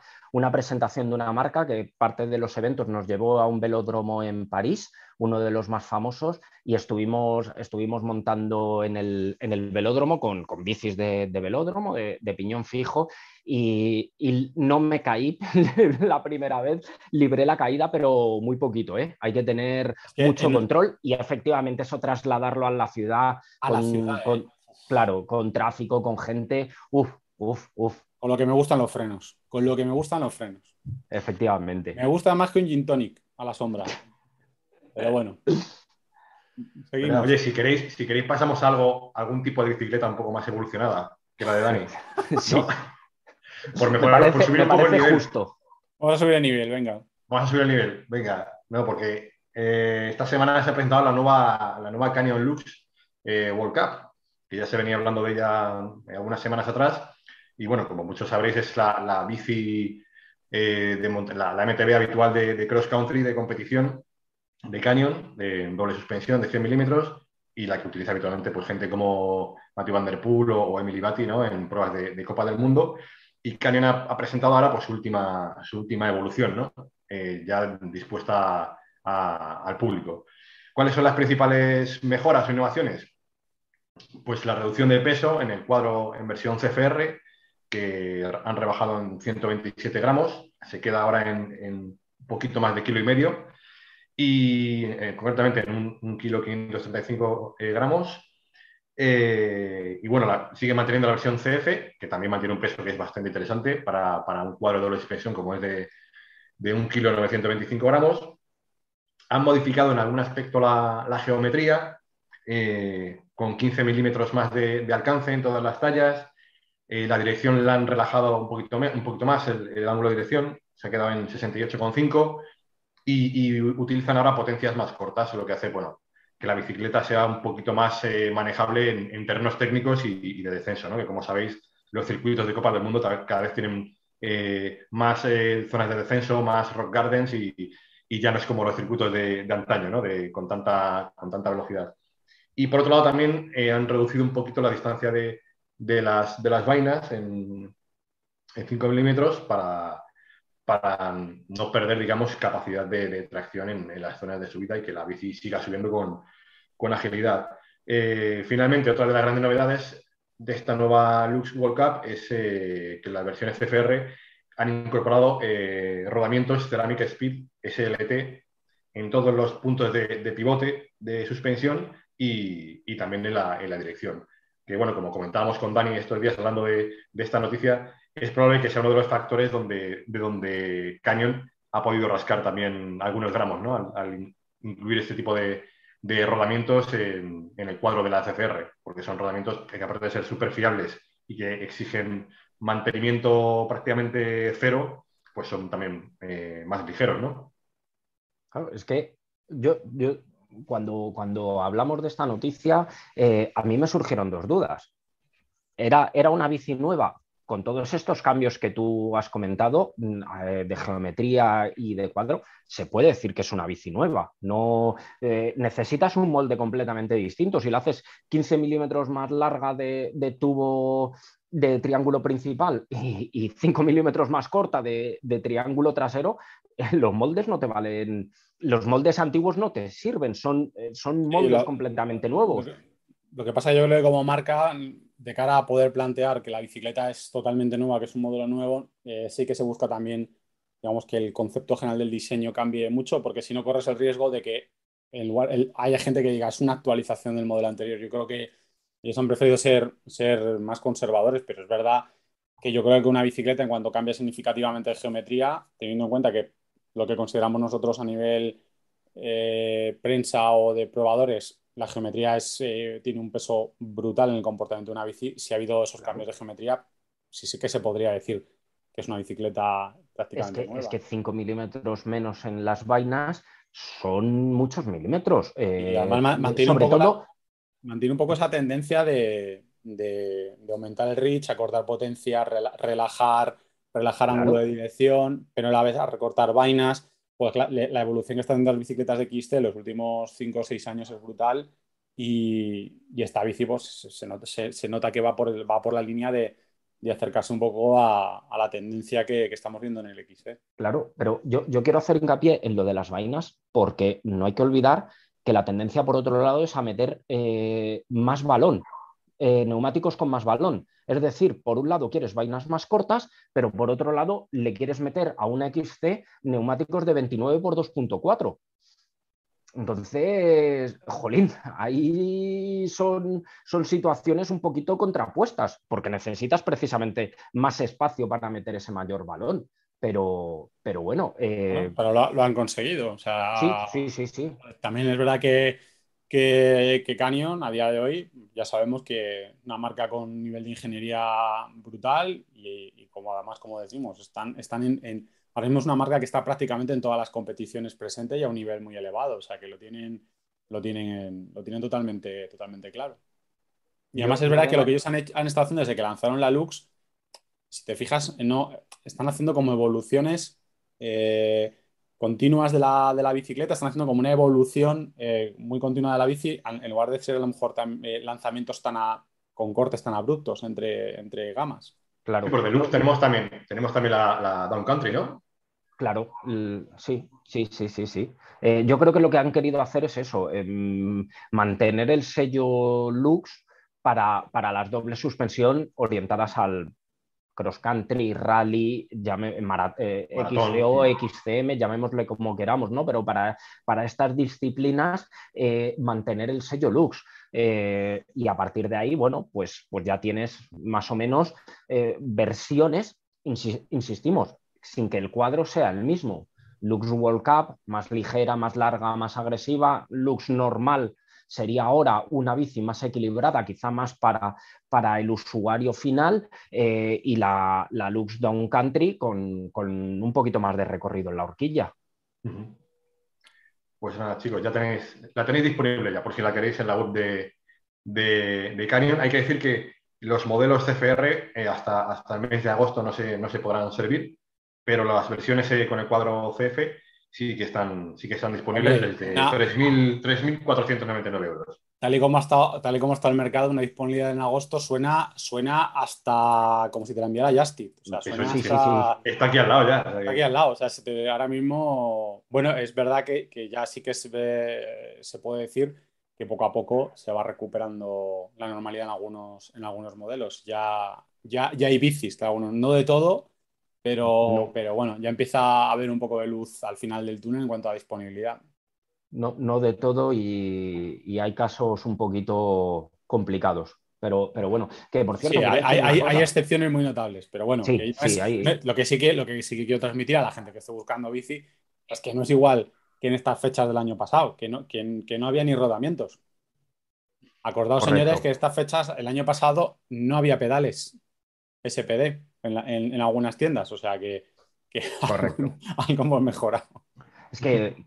Speaker 2: presentación de una marca que parte de los eventos nos llevó a un velódromo en París, uno de los más famosos, y estuvimos, estuvimos montando en el, velódromo con, bicis de, velódromo, de, piñón fijo, y, no me caí la primera vez, libré la caída, pero muy poquito, ¿eh? hay que tener mucho control y efectivamente eso trasladarlo a la ciudad. A la claro, con tráfico, con gente, uff, uff, uff. Con lo que me gustan
Speaker 1: los frenos, con lo que me gustan los frenos. Efectivamente. Me gusta más que un gin tonic a la sombra.
Speaker 3: Pero bueno. oye, si queréis, si queréis pasamos algo, algún tipo de bicicleta un poco más evolucionada que la de Dani. sí. Por mejorar, por subir un poco el nivel. Justo. Vamos a subir el nivel, venga. Vamos a subir el nivel, venga. No, porque eh, esta semana se ha presentado la nueva, la nueva Canyon Lux eh, World Cup, ya se venía hablando de ella eh, algunas semanas atrás. Y bueno, como muchos sabréis, es la, bici eh, de la, MTB habitual de, cross country, de competición, de canyon, de doble suspensión de 100 milímetros y la que utiliza habitualmente pues, gente como Matthew Van Der Poel o, Emily Batty en pruebas de, Copa del Mundo. Y Canyon ha, presentado ahora pues, su, última, su última evolución, ¿no? Eh, ya dispuesta al público. ¿Cuáles son las principales mejoras o innovaciones? pues la reducción de peso en el cuadro en versión CFR, que han rebajado en 127 gramos, se queda ahora en, un poquito más de kilo y medio, y eh, concretamente en un, kilo 535 eh, gramos. Eh, y bueno, sigue manteniendo la versión CF, que también mantiene un peso que es bastante interesante para, un cuadro de doble expresión como es de, de kilo 925 gramos. Han modificado en algún aspecto la geometría, eh, con 15 milímetros más de, alcance en todas las tallas. Eh, la dirección la han relajado un poquito, más, el, ángulo de dirección se ha quedado en 68,5 y, utilizan ahora potencias más cortas, lo que hace bueno, que la bicicleta sea un poquito más eh, manejable en, terrenos técnicos y, de descenso, que como sabéis los circuitos de Copa del Mundo cada vez tienen más zonas de descenso, más rock gardens y, ya no es como los circuitos de, antaño, con tanta velocidad. Y por otro lado también eh, han reducido un poquito la distancia de, las, vainas en, 5 milímetros para, no perder, digamos, capacidad de, tracción en, las zonas de subida y que la bici siga subiendo con, agilidad. Eh, finalmente, otra de las grandes novedades de esta nueva Lux World Cup es eh, que las versiones CFR han incorporado rodamientos Ceramic Speed SLT en todos los puntos de pivote de suspensión y, también en la, dirección. Que bueno, como comentábamos con Dani estos días hablando de, esta noticia, es probable que sea uno de los factores donde, de donde Canyon ha podido rascar también algunos gramos, ¿no? Al, incluir este tipo de, rodamientos en, el cuadro de la CCR, porque son rodamientos que aparte de ser súper fiables y que exigen mantenimiento prácticamente cero, pues son también eh, más ligeros, ¿no? Claro, es
Speaker 2: que yo, yo cuando, hablamos de esta noticia, eh, a mí me surgieron dos dudas. Era, una bici nueva, con todos estos cambios que tú has comentado mm, eh, de geometría y de cuadro, se puede decir que es una bici nueva. No eh, necesitas un molde completamente distinto. Si la haces 15 milímetros más larga de, tubo de triángulo principal y, 5 milímetros más corta de, triángulo trasero, los moldes no te valen, los moldes antiguos no te sirven, son, eh, son moldes completamente nuevos. Lo que, pasa yo creo que como
Speaker 1: marca, de cara a poder plantear que la bicicleta es totalmente nueva, que es un modelo nuevo, eh, sí que se busca también, digamos, que el concepto general del diseño cambie mucho, porque si no corres el riesgo de que el haya gente que diga es una actualización del modelo anterior. Yo creo que ellos han preferido ser, ser más conservadores, pero es verdad que yo creo que una bicicleta, en cuanto cambia significativamente de geometría, teniendo en cuenta que lo que consideramos nosotros a nivel eh, prensa o de probadores, la geometría es, eh, tiene un peso brutal en el comportamiento de una bici. Si ha habido esos cambios de geometría, sí, sí que se podría decir
Speaker 2: que es una bicicleta prácticamente es que, nueva. 5 milímetros menos en las vainas son muchos milímetros. Eh, mantiene un, poco mantiene un poco esa tendencia
Speaker 1: de, aumentar el reach, acortar potencia, relajar, relajar ángulo de dirección, pero a la vez a recortar vainas. Pues la, evolución que están haciendo las bicicletas de XT en los últimos 5 o 6 años es brutal y, y esta bici pues, se, nota, que va por, va por la línea de, acercarse un poco a, la tendencia que, estamos viendo en el X. ¿eh?
Speaker 2: Claro, pero yo, quiero hacer hincapié en lo de las vainas porque no hay que olvidar que la tendencia, por otro lado, es a meter eh, más balón eh, neumáticos con más balón. Es decir, por un lado quieres vainas más cortas, pero por otro lado le quieres meter a una XC neumáticos de 29 por 2.4. Entonces, jolín, ahí son, son, situaciones un poquito contrapuestas, porque necesitas precisamente más espacio para meter ese mayor balón. Pero, pero bueno. Eh,
Speaker 1: pero lo, han conseguido. sí, sí, sí, sí. También es verdad que que, Canyon a día de hoy ya sabemos que una marca con nivel de ingeniería brutal y, como además, como decimos, están, están en, es una marca que está prácticamente en todas las competiciones presentes y a un nivel muy elevado, o sea que lo tienen, lo tienen, lo tienen totalmente, totalmente claro.
Speaker 2: Y además es verdad que lo que
Speaker 1: ellos han, han estado haciendo desde que lanzaron la Lux, si te fijas, no, están haciendo como evoluciones eh, continuas de la, bicicleta, están haciendo como una evolución eh, muy continua de la bici, en lugar de ser a lo mejor eh, lanzamientos tan con cortes tan abruptos entre, entre gamas. Claro. porque Lux tenemos también, tenemos
Speaker 2: también la, Down Country, ¿no? Claro, sí, sí, sí, sí, sí. Eh, yo creo que lo que han querido hacer es eso, em, mantener el sello Lux para, para las dobles suspensión orientadas al, cross country, rally, llame, eh, XCO, XCM, llamémosle como queramos, ¿no? Pero para, para estas disciplinas, eh, mantener el sello Lux. Eh, y a partir de ahí, bueno, pues, pues ya tienes más o menos versiones, insistimos, sin que el cuadro sea el mismo. Lux World Cup, más ligera, más larga, más agresiva, Lux normal, sería ahora una bici más equilibrada, quizá más para, el usuario final, eh, y la, la, Lux Down Country con, un poquito más de recorrido en la horquilla.
Speaker 3: Pues nada, chicos, ya tenéis, la tenéis disponible ya, por si la queréis en la web de, Canyon. Hay que decir que los modelos CFR eh, hasta, hasta el mes de agosto no se, podrán servir, pero las versiones eh, con el cuadro CF sí que están, sí que están disponibles Hombre, desde no. 3.499 euros. Tal y, como tal y como está el mercado, una
Speaker 1: disponibilidad en agosto suena, suena hasta como si te la enviara Justit. está aquí al lado ya. Está aquí al lado. O ahora mismo. Bueno, es verdad que, que ya sí que se, se, puede decir que poco a poco se va recuperando la normalidad en algunos, en algunos modelos. Ya, ya, ya hay bicis, no de todo, pero, pero bueno, ya empieza a haber un poco de luz al final del túnel en cuanto a disponibilidad.
Speaker 2: No, no de todo y, hay casos un poquito complicados. Pero, pero bueno, que por cierto... hay,
Speaker 1: excepciones muy notables, pero bueno, lo, que sí que, lo que sí quiero transmitir a la gente que esté buscando bici es que no es igual que en estas fechas del año pasado, que no, que, no había ni rodamientos. Acordaos, señores, que estas fechas, el año pasado, no había pedales SPD en, algunas tiendas, o sea que,
Speaker 2: hay como algo Es que,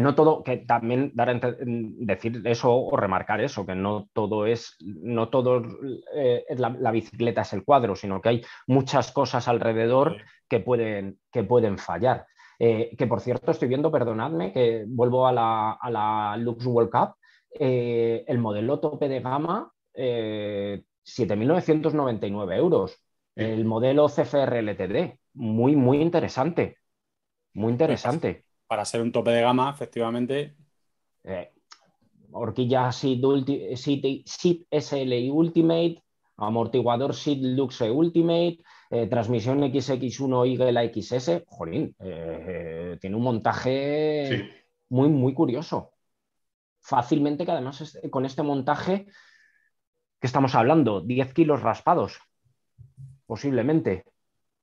Speaker 2: no todo, que también dar a decir eso o remarcar eso, que no todo es, no todo eh, la, bicicleta es el cuadro, sino que hay muchas cosas alrededor que pueden, que pueden fallar. Eh, que por cierto estoy viendo, perdonadme, que vuelvo a la, Lux World Cup, eh, el modelo tope de gama, 7.999 euros el modelo CFR-LTD. Muy, muy interesante. Muy interesante. Para ser un tope de gama, efectivamente. Eh, horquilla SID, SLI Ultimate, amortiguador SID Luxe Ultimate, eh, transmisión XX1 Eagle XS. Jolín, eh, tiene un montaje muy, muy curioso. Fácilmente que además este, con este montaje que estamos hablando, 10 kilos raspados, Posiblemente,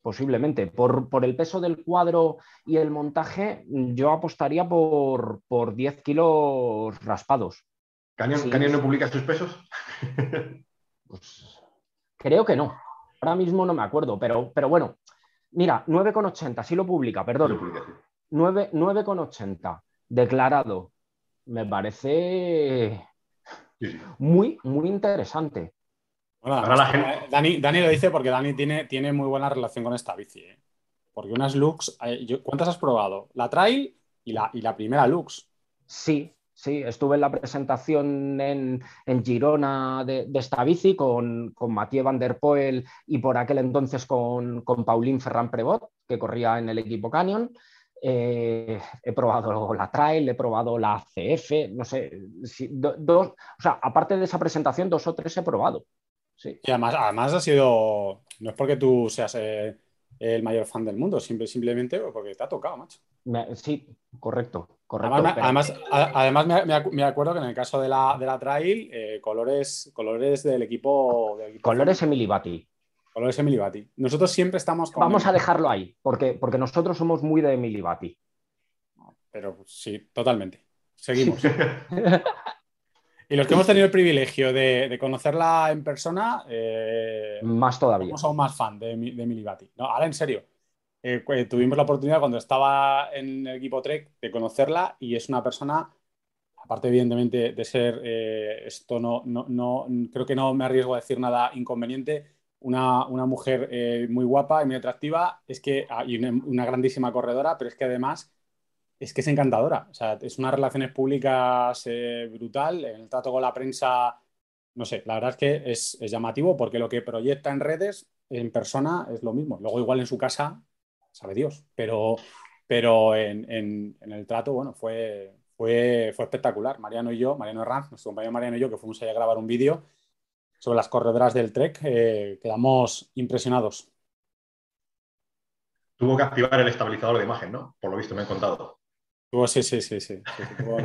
Speaker 2: posiblemente. Por, el peso del cuadro y el montaje, yo apostaría por, 10 kilos raspados. ¿Cañón, no publica sus pesos? Pues, creo que no. Ahora mismo no me acuerdo, pero, pero bueno. Mira, 9,80, sí lo publica, perdón. 9,80 declarado. Me parece muy, muy interesante.
Speaker 1: Dani, lo dice porque Dani tiene, tiene muy buena relación con esta bici. ¿eh?
Speaker 2: Porque unas Lux, eh, ¿cuántas has probado? La Trail y la, y la primera Lux. Sí, sí, estuve en la presentación en, Girona de, esta bici con, con Mathieu Van der Poel y por aquel entonces con, con Paulín Ferran Prevot, que corría en el equipo Canyon. Eh, he probado la Trail, he probado la CF, no sé, dos, aparte de esa presentación, dos o tres he probado.
Speaker 1: Y además, además ha sido. No es porque tú seas eh, el mayor fan del mundo, simplemente porque te ha tocado, macho.
Speaker 2: sí, correcto. correcto además,
Speaker 1: además, me, acuerdo que en el caso de la, de la trail, eh, colores, colores del equipo.
Speaker 2: colores emilibati. Colores Emilibati. Nosotros siempre estamos Vamos a dejarlo ahí, porque, porque nosotros somos muy de emilibati.
Speaker 1: Pero sí, totalmente. Seguimos. Y los que hemos tenido el privilegio de, conocerla en persona, eh, más todavía. Somos aún más fan de, Milibati. No, ahora en serio. Eh, eh, tuvimos la oportunidad cuando estaba en el equipo Trek de conocerla y es una persona, aparte evidentemente de ser, esto no, no, no, creo que no me arriesgo a decir nada inconveniente, una, una mujer muy guapa y muy atractiva, es que, ah, y una grandísima corredora, pero es que además es que es encantadora. O sea, es unas relaciones públicas eh, brutal en el trato con la prensa, no sé, la verdad es que es, llamativo porque lo que proyecta en redes, en persona, es lo mismo. Luego igual en su casa, sabe Dios, pero, pero en, el trato, bueno, fue, fue, fue, espectacular. Mariano y yo, Mariano Herranz, nuestro compañero Mariano y yo, que fuimos allá a grabar un vídeo sobre las corredoras del Trek, eh, quedamos impresionados.
Speaker 3: Tuvo que activar el estabilizador de imagen, ¿no? Por lo visto me han contado
Speaker 1: sí, sí, sí, sí.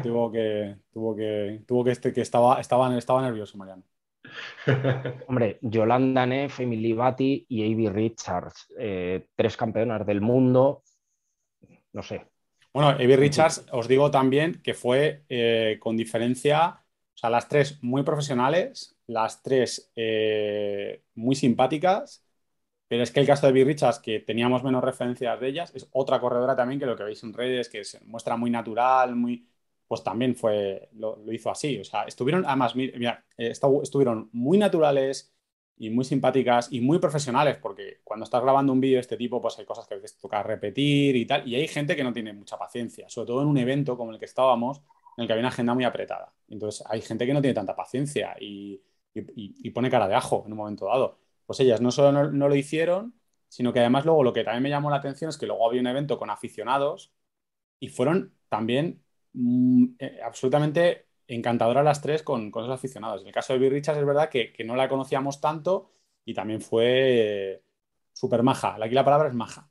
Speaker 2: Tuvo, que, tuvo que, tuvo que, este, que estaba, estaba, nervioso, Mariano. Hombre, Yolanda Neff, Emily Batty y Avi Richards, eh, tres campeonas del mundo, no sé. Bueno, Avi Richards,
Speaker 1: os digo también que fue eh, con diferencia, o sea, las tres muy profesionales, las tres eh, muy simpáticas pero es que el caso de Big que teníamos menos referencias de ellas, es otra corredora también que lo que veis en redes, que se muestra muy natural, muy pues también fue, lo, hizo así. O sea, estuvieron, además, mira, eh, estuvieron muy naturales y muy simpáticas y muy profesionales, porque cuando estás grabando un vídeo de este tipo, pues hay cosas que a veces toca repetir y tal, y hay gente que no tiene mucha paciencia, sobre todo en un evento como el que estábamos, en el que había una agenda muy apretada. Entonces hay gente que no tiene tanta paciencia y, y, y pone cara de ajo en un momento dado. Pues ellas no solo no, lo hicieron, sino que además luego lo que también me llamó la atención es que luego había un evento con aficionados y fueron también mm, eh, absolutamente encantadoras las tres con, esos aficionados. En el caso de Bill Richards es verdad que, no la conocíamos tanto y también fue súper maja. Aquí la palabra es maja.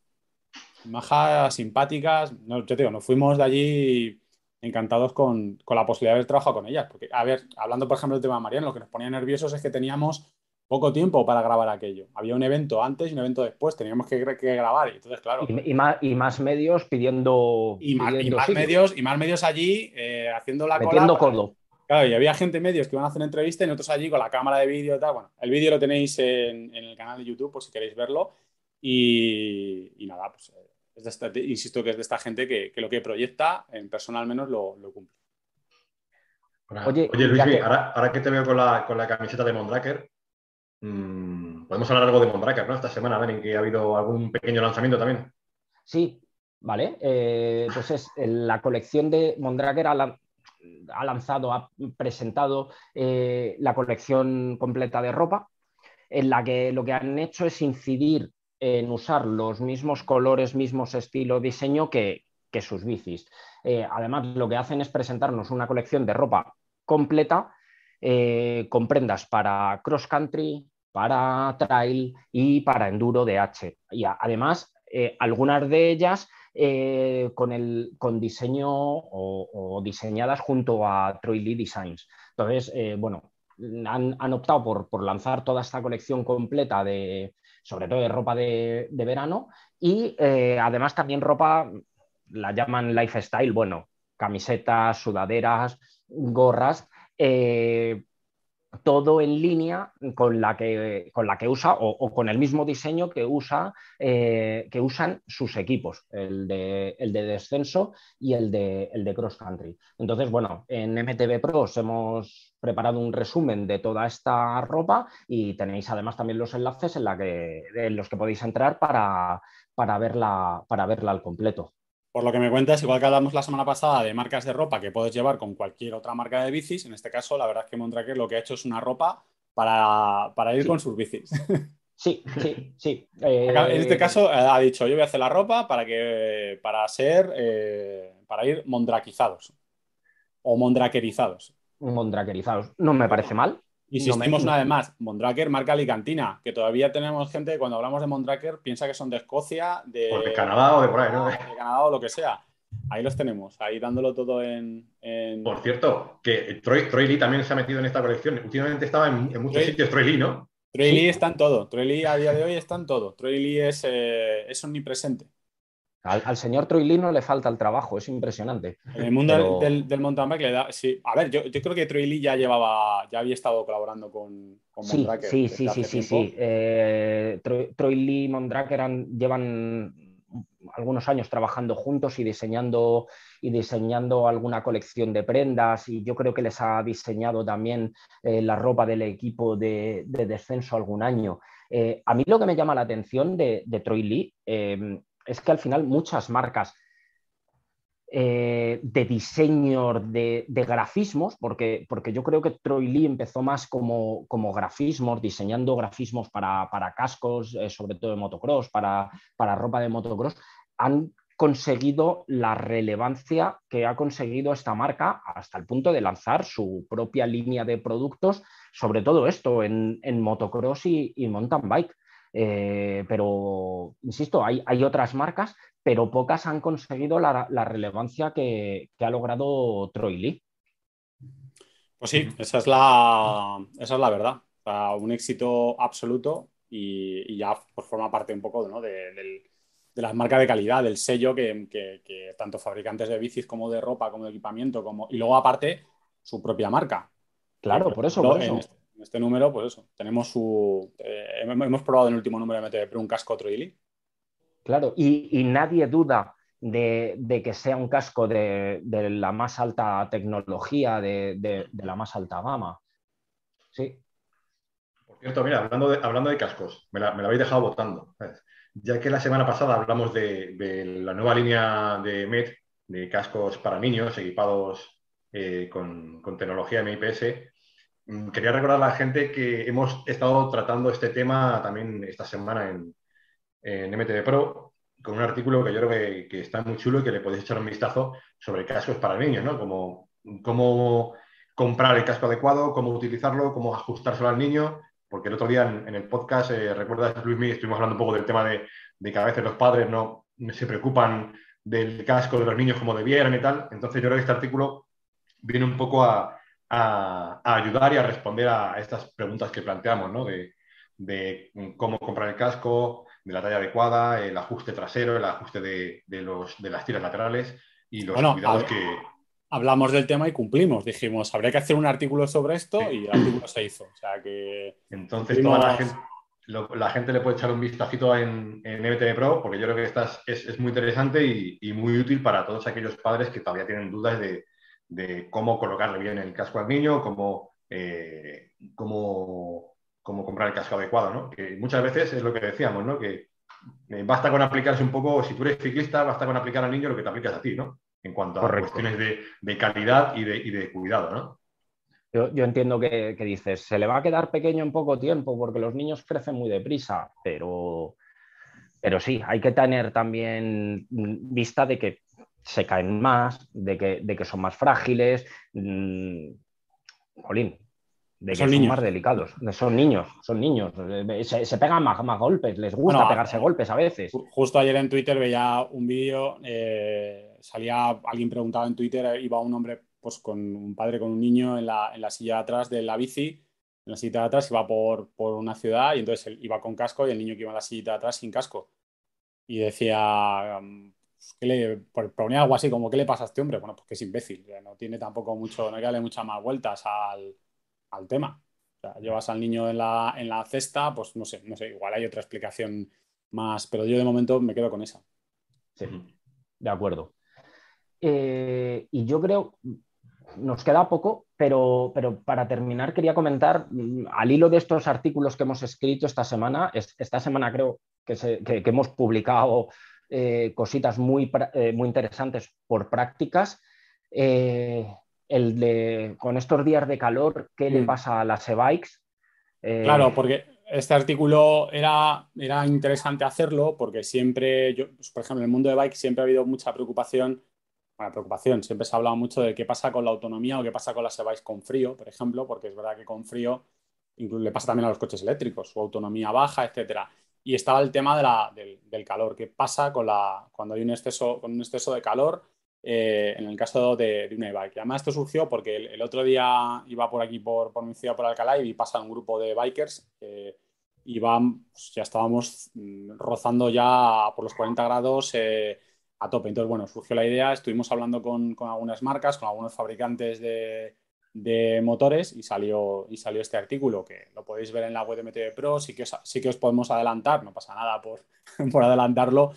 Speaker 1: Maja, simpáticas. No, yo te digo, nos fuimos de allí encantados con, con la posibilidad de haber trabajado con ellas. Porque, a ver, hablando por ejemplo del tema de Mariana, lo que nos ponía nerviosos es que teníamos poco tiempo para grabar aquello. Había un evento antes y un evento después, teníamos que, grabar, y entonces,
Speaker 2: claro. Y, más, medios pidiendo. Y más, medios,
Speaker 1: y más medios allí eh, haciendo la Metiendo
Speaker 2: pues, Claro, y había gente
Speaker 1: medios que iban a hacer entrevista y nosotros allí con la cámara de vídeo y tal. Bueno, el vídeo lo tenéis en, el canal de YouTube por si queréis verlo. Y, nada, pues eh, insisto que es de esta gente que, lo que proyecta, en persona al menos, lo, cumple.
Speaker 3: Oye, Luis, Ahora, que te veo con la, con la camiseta de Mondraker,
Speaker 2: Mm, podemos hablar algo de Mondraker, ¿no? Esta semana, ven en que ha habido algún pequeño lanzamiento también. Sí, vale. Entonces eh, pues eh, la colección de Mondraker ha lanzado, ha presentado eh, la colección completa de ropa, en la que lo que han hecho es incidir en usar los mismos colores, mismos estilos, diseño que, sus bicis. además, lo que hacen es presentarnos una colección de ropa completa con prendas para cross country, para trail y para enduro H, Y además, eh, algunas de ellas eh, con, el, con diseño o, diseñadas junto a Troy Designs. Entonces, eh, bueno, han, optado por, por, lanzar toda esta colección completa de, sobre todo de ropa de, de verano y además también ropa, la llaman lifestyle, bueno, camisetas, sudaderas, gorras todo en línea con la que, con la que usa o, con el mismo diseño que, usa, eh, que usan sus equipos, el de, descenso y el de, el de cross country. Entonces, bueno, en mtb Pros hemos preparado un resumen de toda esta ropa y tenéis además también los enlaces en, en los que podéis entrar para, para verla al completo. Por lo que me cuentas, igual que hablamos la semana pasada de marcas de ropa que puedes
Speaker 1: llevar con cualquier otra marca de bicis, en este caso la verdad es que Mondraker lo que ha hecho es una ropa para, ir con sus bicis. Sí, sí, sí. en eh, este caso eh, ha dicho, yo voy a hacer la ropa para que para ser eh, para ir mondraquizados o mondraquerizados. Mondraquerizados. No me parece mal. Insistimos no una vez más, Mondraker marca Alicantina, que todavía tenemos gente que cuando hablamos de Mondraker piensa que son de Escocia, de, Canadá o de por ¿no? De Canadá o lo que sea. Ahí los tenemos, ahí dándolo todo en.
Speaker 3: Por cierto, que Troy, también se ha metido en esta colección. Últimamente estaba en, muchos sitios Troy
Speaker 1: ¿no? Troy Lee está en todo. Troy a día de hoy está en todo. Troy es, eh, es omnipresente.
Speaker 2: Al, señor Troy no le falta el trabajo, es impresionante. En el mundo del,
Speaker 1: del, mountain le da. A ver, yo, creo que Troy ya llevaba, ya había estado colaborando con, con sí, Sí, sí, sí, sí, sí.
Speaker 2: Troy y Mondraker llevan algunos años trabajando juntos y diseñando, y diseñando alguna colección de prendas y yo creo que les ha diseñado también eh, la ropa del equipo de, descenso algún año. Eh, a mí lo que me llama la atención de, de Troy Lee eh, es que al final muchas marcas eh, de diseño, de, grafismos, porque, porque, yo creo que Troy Lee empezó más como, como grafismos, diseñando grafismos para, cascos, eh, sobre todo de motocross, para, para, ropa de motocross, han conseguido la relevancia que ha conseguido esta marca hasta el punto de lanzar su propia línea de productos, sobre todo esto en, motocross y mountain bike. Eh, pero, insisto, hay, otras marcas, pero pocas han conseguido la, relevancia que, ha logrado Troy
Speaker 1: Pues sí, esa es la, esa es la verdad. un éxito absoluto y, ya pues forma parte un poco de, de, las marcas de calidad, del sello que, tanto fabricantes de bicis como de ropa, como de equipamiento, como... y luego aparte su propia marca. Claro, por eso. Por este en este número, pues eso, tenemos su...
Speaker 2: Eh, hemos probado en el último
Speaker 1: número de MTB un casco
Speaker 2: Troili. Claro, y, nadie duda de, que sea un casco de, la más alta tecnología, de, la más alta gama. Sí.
Speaker 3: Por cierto, mira, hablando de, cascos, me, lo me habéis dejado votando. Ya que la semana pasada hablamos de, la nueva línea de MED, de cascos para niños equipados eh, con, con, tecnología MIPS, Mm, quería recordar a la gente que hemos estado tratando este tema también esta semana en, en MTV Pro con un artículo que yo creo que, está muy chulo y que le podéis echar un vistazo sobre cascos para niños, ¿no? Como cómo comprar el casco adecuado, cómo utilizarlo, cómo ajustárselo al niño, porque el otro día en, el podcast, eh, recuerdas, Luis, estuvimos hablando un poco del tema de, de que a veces los padres no se preocupan del casco de los niños como debieran y tal. Entonces yo creo que este artículo viene un poco a, a, ayudar y a responder a estas preguntas que planteamos, ¿no? De, cómo comprar el casco, de la talla adecuada, el ajuste trasero, el ajuste de, los, de las tiras laterales y los cuidados que... Hablamos del
Speaker 1: tema y cumplimos. Dijimos, habría que hacer un artículo sobre esto y el artículo se hizo. O sea que... Entonces toda
Speaker 3: la gente, le puede echar un vistacito en, en MTV Pro porque yo creo que estás es, muy interesante y, muy útil para todos aquellos padres que todavía tienen dudas de, de cómo colocarle bien el casco al niño, eh, cómo, cómo, comprar el casco adecuado, ¿no? Que muchas veces es lo que decíamos, ¿no? Que eh, basta con aplicarse un poco, si tú eres ciclista, basta con aplicar al niño lo que te aplicas a ti, ¿no? En cuanto a cuestiones de, calidad
Speaker 2: y de, cuidado, ¿no? Yo, entiendo que, que dices, se le va a quedar pequeño en poco tiempo porque los niños crecen muy deprisa, pero pero sí, hay que tener también vista de que se caen más, de que, son más frágiles. Mm, jolín, de que son, más delicados. Son niños, son niños. Se, pegan más, más, golpes, les gusta pegarse golpes a
Speaker 1: veces. Justo ayer en Twitter veía un vídeo, eh, salía alguien preguntaba en Twitter, iba un hombre pues con un padre con un niño en la, silla de atrás de la bici, en la silla de atrás iba por, por una ciudad y entonces él iba con casco y el niño que iba en la silla de atrás sin casco. Y decía, por le, algo así como, ¿qué le pasa a este hombre? Bueno, pues que es imbécil, no tiene tampoco mucho, no hay que darle muchas más vueltas al, tema. llevas al niño en la, cesta, pues no sé, no sé, igual hay otra explicación más, pero yo de momento me quedo con esa. Sí, de acuerdo.
Speaker 2: Eh, y yo creo, nos queda poco, pero, pero, para terminar quería comentar, mm, al hilo de estos artículos que hemos escrito esta semana, es, esta semana creo que, que hemos publicado eh, cositas muy, eh, muy, interesantes por prácticas. Eh, con estos días de calor, ¿qué le mm. pasa a las e-bikes? claro, porque este artículo
Speaker 1: era, interesante hacerlo porque siempre, yo, pues, por ejemplo, en el mundo de e-bikes siempre ha habido mucha preocupación, bueno, preocupación, siempre se ha hablado mucho de qué pasa con la autonomía o qué pasa con las e-bikes con frío, por ejemplo, porque es verdad que con frío le pasa también a los coches eléctricos, su autonomía baja, etcétera y estaba el tema de la, del, calor. ¿Qué pasa con la, cuando hay un exceso, con un exceso de calor eh, en el caso de, de una e-bike? Además, esto surgió porque el, otro día iba por aquí, por, por mi ciudad, por Alcalá, y pasar un grupo de bikers. y pues, ya estábamos mm, rozando ya por los 40 grados eh, a tope. Entonces, bueno, surgió la idea, estuvimos hablando con, con algunas marcas, con algunos fabricantes de, de motores y salió, y salió este artículo que lo podéis ver en la web de MTB Pro, sí que os, que os podemos adelantar, no pasa nada por, por adelantarlo.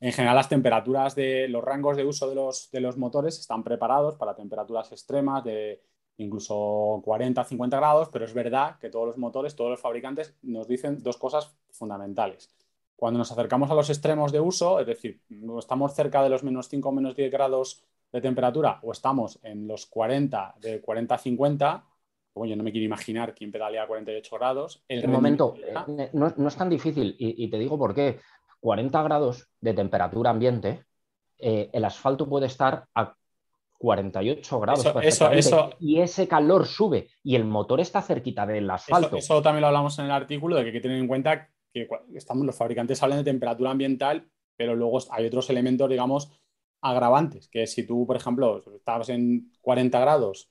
Speaker 1: En general las temperaturas de los rangos de uso de los, de los motores están preparados para temperaturas extremas de incluso 40, 50 grados, pero es verdad que todos los motores, todos los fabricantes nos dicen dos cosas fundamentales. Cuando nos acercamos a los extremos de uso, es decir, estamos cerca de los menos 5, o menos 10 grados de temperatura o estamos en los
Speaker 2: 40,
Speaker 1: de 40 a 50, como yo no me quiero imaginar quién pedalea a 48 grados. El momento,
Speaker 2: eh, eh, no, es tan difícil y, te digo por qué. 40 grados de temperatura ambiente, eh, el asfalto puede estar a 48 grados. Eso, eso, y ese calor sube y el motor está cerquita del asfalto. Eso,
Speaker 1: eso, también lo hablamos en el artículo de que hay que tener en cuenta que estamos, los fabricantes hablan de temperatura ambiental, pero luego hay otros elementos, digamos, agravantes, que si tú, por ejemplo, estabas en 40 grados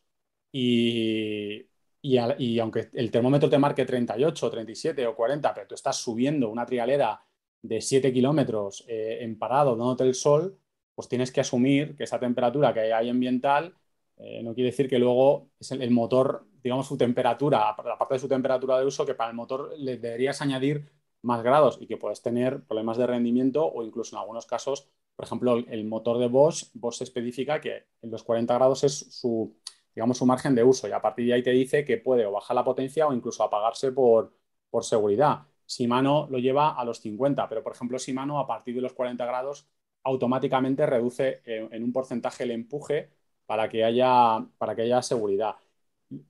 Speaker 1: y, y, aunque el termómetro te marque 38, 37 o 40, pero tú estás subiendo una trialera de 7 kilómetros eh, en parado dándote el sol, pues tienes que asumir que esa temperatura que hay ambiental eh, no quiere decir que luego es el, el, motor, digamos, su temperatura, parte de su temperatura de uso, que para el motor le deberías añadir más grados y que puedes tener problemas de rendimiento o incluso en algunos casos por ejemplo, el motor de Bosch, Bosch especifica que en los 40 grados es su, digamos, su margen de uso y a partir de ahí te dice que puede o bajar la potencia o incluso apagarse por, por seguridad. Shimano lo lleva a los 50, pero por ejemplo Shimano a partir de los 40 grados automáticamente reduce eh, en un porcentaje el empuje para que haya, para que haya seguridad.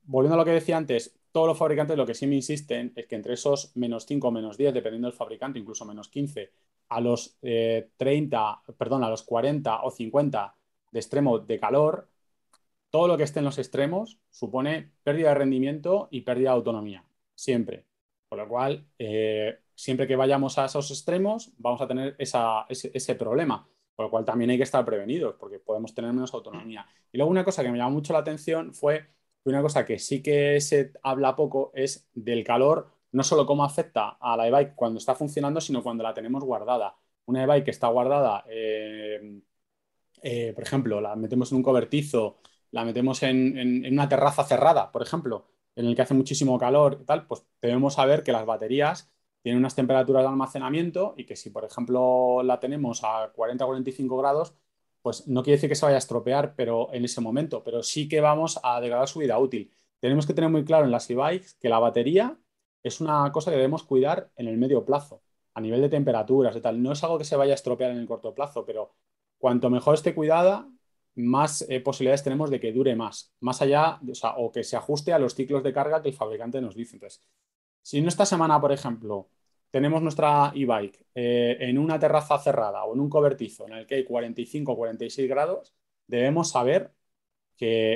Speaker 1: Volviendo a lo que decía antes, todos los fabricantes lo que sí me insisten es que entre esos menos 5, menos 10, dependiendo del fabricante, incluso menos 15, a los 30, eh, perdón, a los 40 o 50 de extremo de calor, todo lo que esté en los extremos supone pérdida de rendimiento y pérdida de autonomía, siempre. Por lo cual, eh, siempre que vayamos a esos extremos, vamos a tener ese, ese, problema. Por lo cual también hay que estar prevenidos, porque podemos tener menos autonomía. Y luego una cosa que me llamó mucho la atención fue una cosa que sí que se habla poco es del calor no solo cómo afecta a la e-bike cuando está funcionando, sino cuando la tenemos guardada. Una e-bike que está guardada, eh, eh, por ejemplo, la metemos en un cobertizo, la metemos en, una terraza cerrada, por ejemplo, en el que hace muchísimo calor y tal, pues debemos saber que las baterías tienen unas temperaturas de almacenamiento y que si, por ejemplo, la tenemos a 40 o 45 grados, pues no quiere decir que se vaya a estropear pero en ese momento, pero sí que vamos a degradar su vida útil. Tenemos que tener muy claro en las e-bikes que la batería es una cosa que debemos cuidar en el medio plazo, a nivel de temperaturas y tal. No es algo que se vaya a estropear en el corto plazo, pero cuanto mejor esté cuidada, más eh, posibilidades tenemos de que dure más, más allá, o, o que se ajuste a los ciclos de carga que el fabricante nos dice. Entonces, si en esta semana, por ejemplo, tenemos nuestra e-bike eh, en una terraza cerrada o en un cobertizo en el que hay 45 o 46 grados, debemos saber que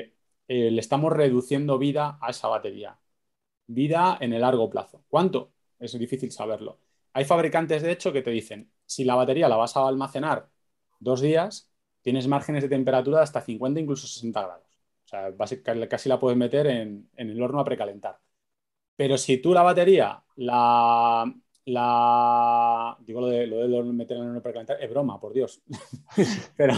Speaker 1: eh, le estamos reduciendo vida a esa batería vida en el largo plazo. ¿Cuánto? Es difícil saberlo. Hay fabricantes, de hecho, que te dicen, si la batería la vas a almacenar dos días, tienes márgenes de temperatura de hasta 50, incluso 60 grados. O sea, básicamente casi la puedes meter en, el horno a precalentar. Pero si tú la batería la... la digo lo de, lo de meter en el horno a precalentar, es broma, por Dios. pero,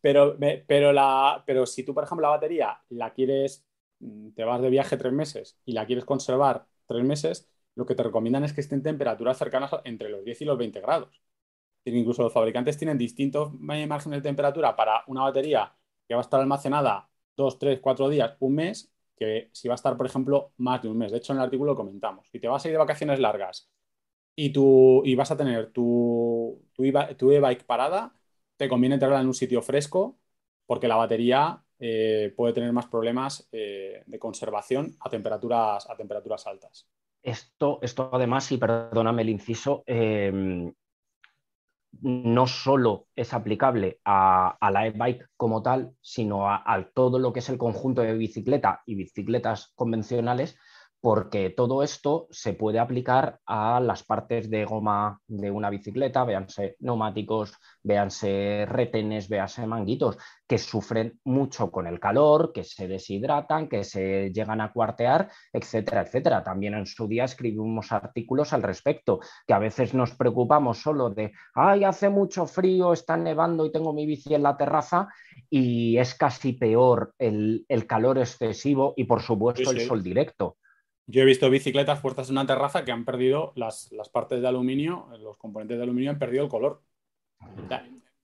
Speaker 1: pero, la, pero si tú, por ejemplo, la batería la quieres Mm, te vas de viaje tres meses y la quieres conservar tres meses, lo que te recomiendan es que estén temperaturas cercanas entre los 10 y los 20 grados. Incluso los fabricantes tienen distintos márgenes de temperatura para una batería que va a estar almacenada dos, tres, cuatro días, un mes, que si va a estar, por ejemplo, más de un mes. De hecho, en el artículo comentamos. Si te vas a ir de vacaciones largas y, vas a tener tu, tu e-bike parada, te conviene tenerla en un sitio fresco porque la batería eh, puede tener más problemas eh, de conservación a temperaturas, a temperaturas altas.
Speaker 2: Esto, además, y perdóname el inciso, em, no solo es aplicable a, la e-bike como tal, sino a, todo lo que es el conjunto de bicicleta y bicicletas convencionales porque todo esto se puede aplicar a las partes de goma de una bicicleta, véanse neumáticos, véanse retenes, véanse manguitos, que sufren mucho con el calor, que se deshidratan, que se llegan a cuartear, etcétera, etcétera. También en su día escribimos artículos al respecto, que a veces nos preocupamos solo de, ay, hace mucho frío, está nevando y tengo mi bici en la terraza, y es casi peor el, calor excesivo y, por supuesto, el sol directo.
Speaker 1: Yo he visto bicicletas puestas en una terraza que han perdido las, partes de aluminio, los componentes de aluminio han perdido el color.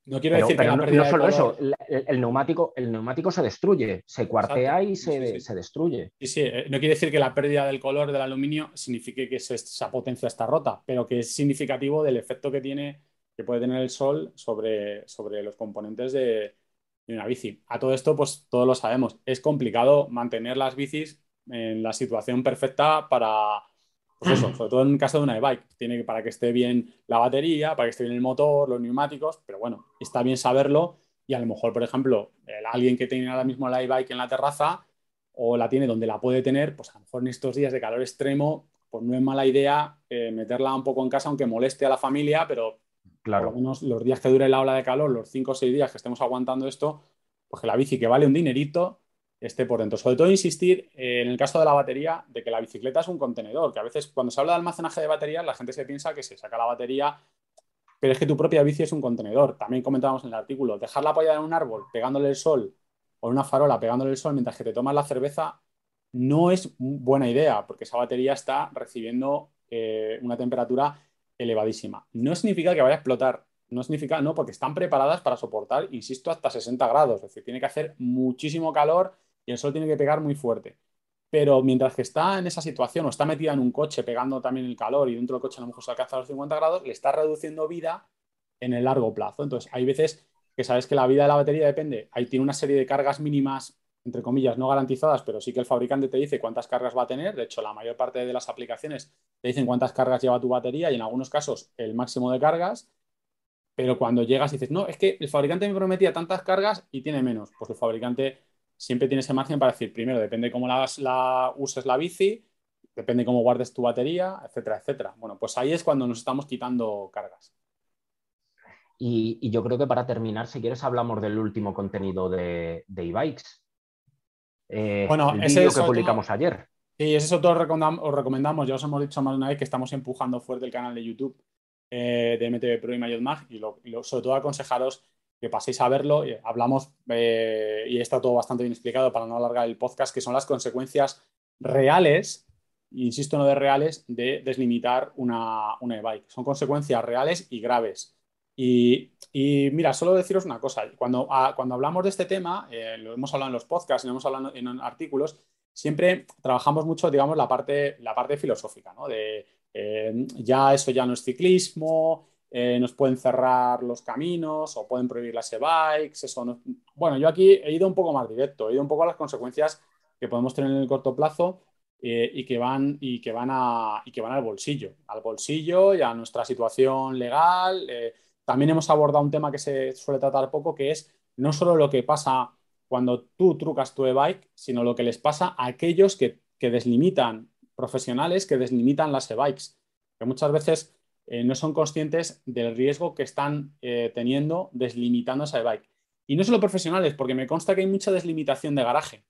Speaker 1: no quiero decir que no, solo eso,
Speaker 2: el, neumático, el neumático se destruye, se cuartea y se, destruye.
Speaker 1: Sí, sí, eh, no quiere decir que la pérdida del color del aluminio signifique que esa potencia está rota, pero que es significativo del efecto que tiene, que puede tener el sol sobre, sobre los componentes de, de una bici. A todo esto, pues todos lo sabemos. Es complicado mantener las bicis en la situación perfecta para, pues eso, sobre todo en caso de una e-bike, tiene para que esté bien la batería, para que esté bien el motor, los neumáticos, pero bueno, está bien saberlo y a lo mejor, por ejemplo, alguien que tiene ahora mismo la e-bike en la terraza o la tiene donde la puede tener, pues a lo mejor en estos días de calor extremo, pues no es mala idea eh, meterla un poco en casa, aunque moleste a la familia, pero claro. por los días que dure la ola de calor, los 5 o 6 días que estemos aguantando esto, pues que la bici que vale un dinerito, esté por dentro. Sobre todo insistir eh, en el caso de la batería, de que la bicicleta es un contenedor, que a veces cuando se habla de almacenaje de baterías, la gente se piensa que se saca la batería, pero es que tu propia bici es un contenedor. También comentábamos en el artículo, dejarla apoyada en un árbol pegándole el sol o en una farola pegándole el sol mientras que te tomas la cerveza no es buena idea, porque esa batería está recibiendo eh, una temperatura elevadísima. No significa que vaya a explotar, no significa, no, porque están preparadas para soportar, insisto, hasta 60 grados, es decir, tiene que hacer muchísimo calor y el sol tiene que pegar muy fuerte. Pero mientras que está en esa situación o está metida en un coche pegando también el calor y dentro del coche a lo mejor se alcanza a los 50 grados, le está reduciendo vida en el largo plazo. Entonces, hay veces que sabes que la vida de la batería depende, ahí tiene una serie de cargas mínimas, entre comillas, no garantizadas, pero sí que el fabricante te dice cuántas cargas va a tener. De hecho, la mayor parte de las aplicaciones te dicen cuántas cargas lleva tu batería y en algunos casos el máximo de cargas. Pero cuando llegas y dices, no, es que el fabricante me prometía tantas cargas y tiene menos, pues el fabricante siempre tienes margen para decir, primero, depende cómo la, uses la bici, depende cómo guardes tu batería, etcétera, etcétera. Bueno, pues ahí es cuando nos estamos quitando cargas.
Speaker 2: Y, yo creo que para terminar, si quieres, hablamos del último contenido de, e-bikes. Eh, bueno, el ese que publicamos ayer. Sí, es eso que os recomendamos. Ya os hemos
Speaker 1: dicho más de una vez que estamos empujando fuerte el canal de YouTube eh, de MTV Pro y Mayot y, y sobre todo aconsejaros que paséis a verlo. Hablamos, eh, y está todo bastante bien explicado para no alargar el podcast, que son las consecuencias reales, insisto, no de reales, de deslimitar una, una e-bike. Son consecuencias reales y graves. Y, mira, solo deciros una cosa, cuando, ah, cuando hablamos de este tema, eh, lo hemos hablado en los podcasts, lo hemos hablado en, artículos, siempre trabajamos mucho, digamos, la parte, la parte filosófica, ¿no? De eh, ya eso ya no es ciclismo, eh, nos pueden cerrar los caminos o pueden prohibir las e-bikes. Eso Bueno, yo aquí he ido un poco más directo, he ido un poco a las consecuencias que podemos tener en el corto plazo eh, y, que van, y, que van y que van al bolsillo, al bolsillo y a nuestra situación legal. Eh, también hemos abordado un tema que se suele tratar poco, que es no solo lo que pasa cuando tú trucas tu e-bike, sino lo que les pasa a aquellos que, que deslimitan, profesionales que deslimitan las e-bikes, que muchas veces eh, no son conscientes del riesgo que están eh, teniendo deslimitando al bike. Y no solo profesionales, porque me consta que hay mucha deslimitación de garaje.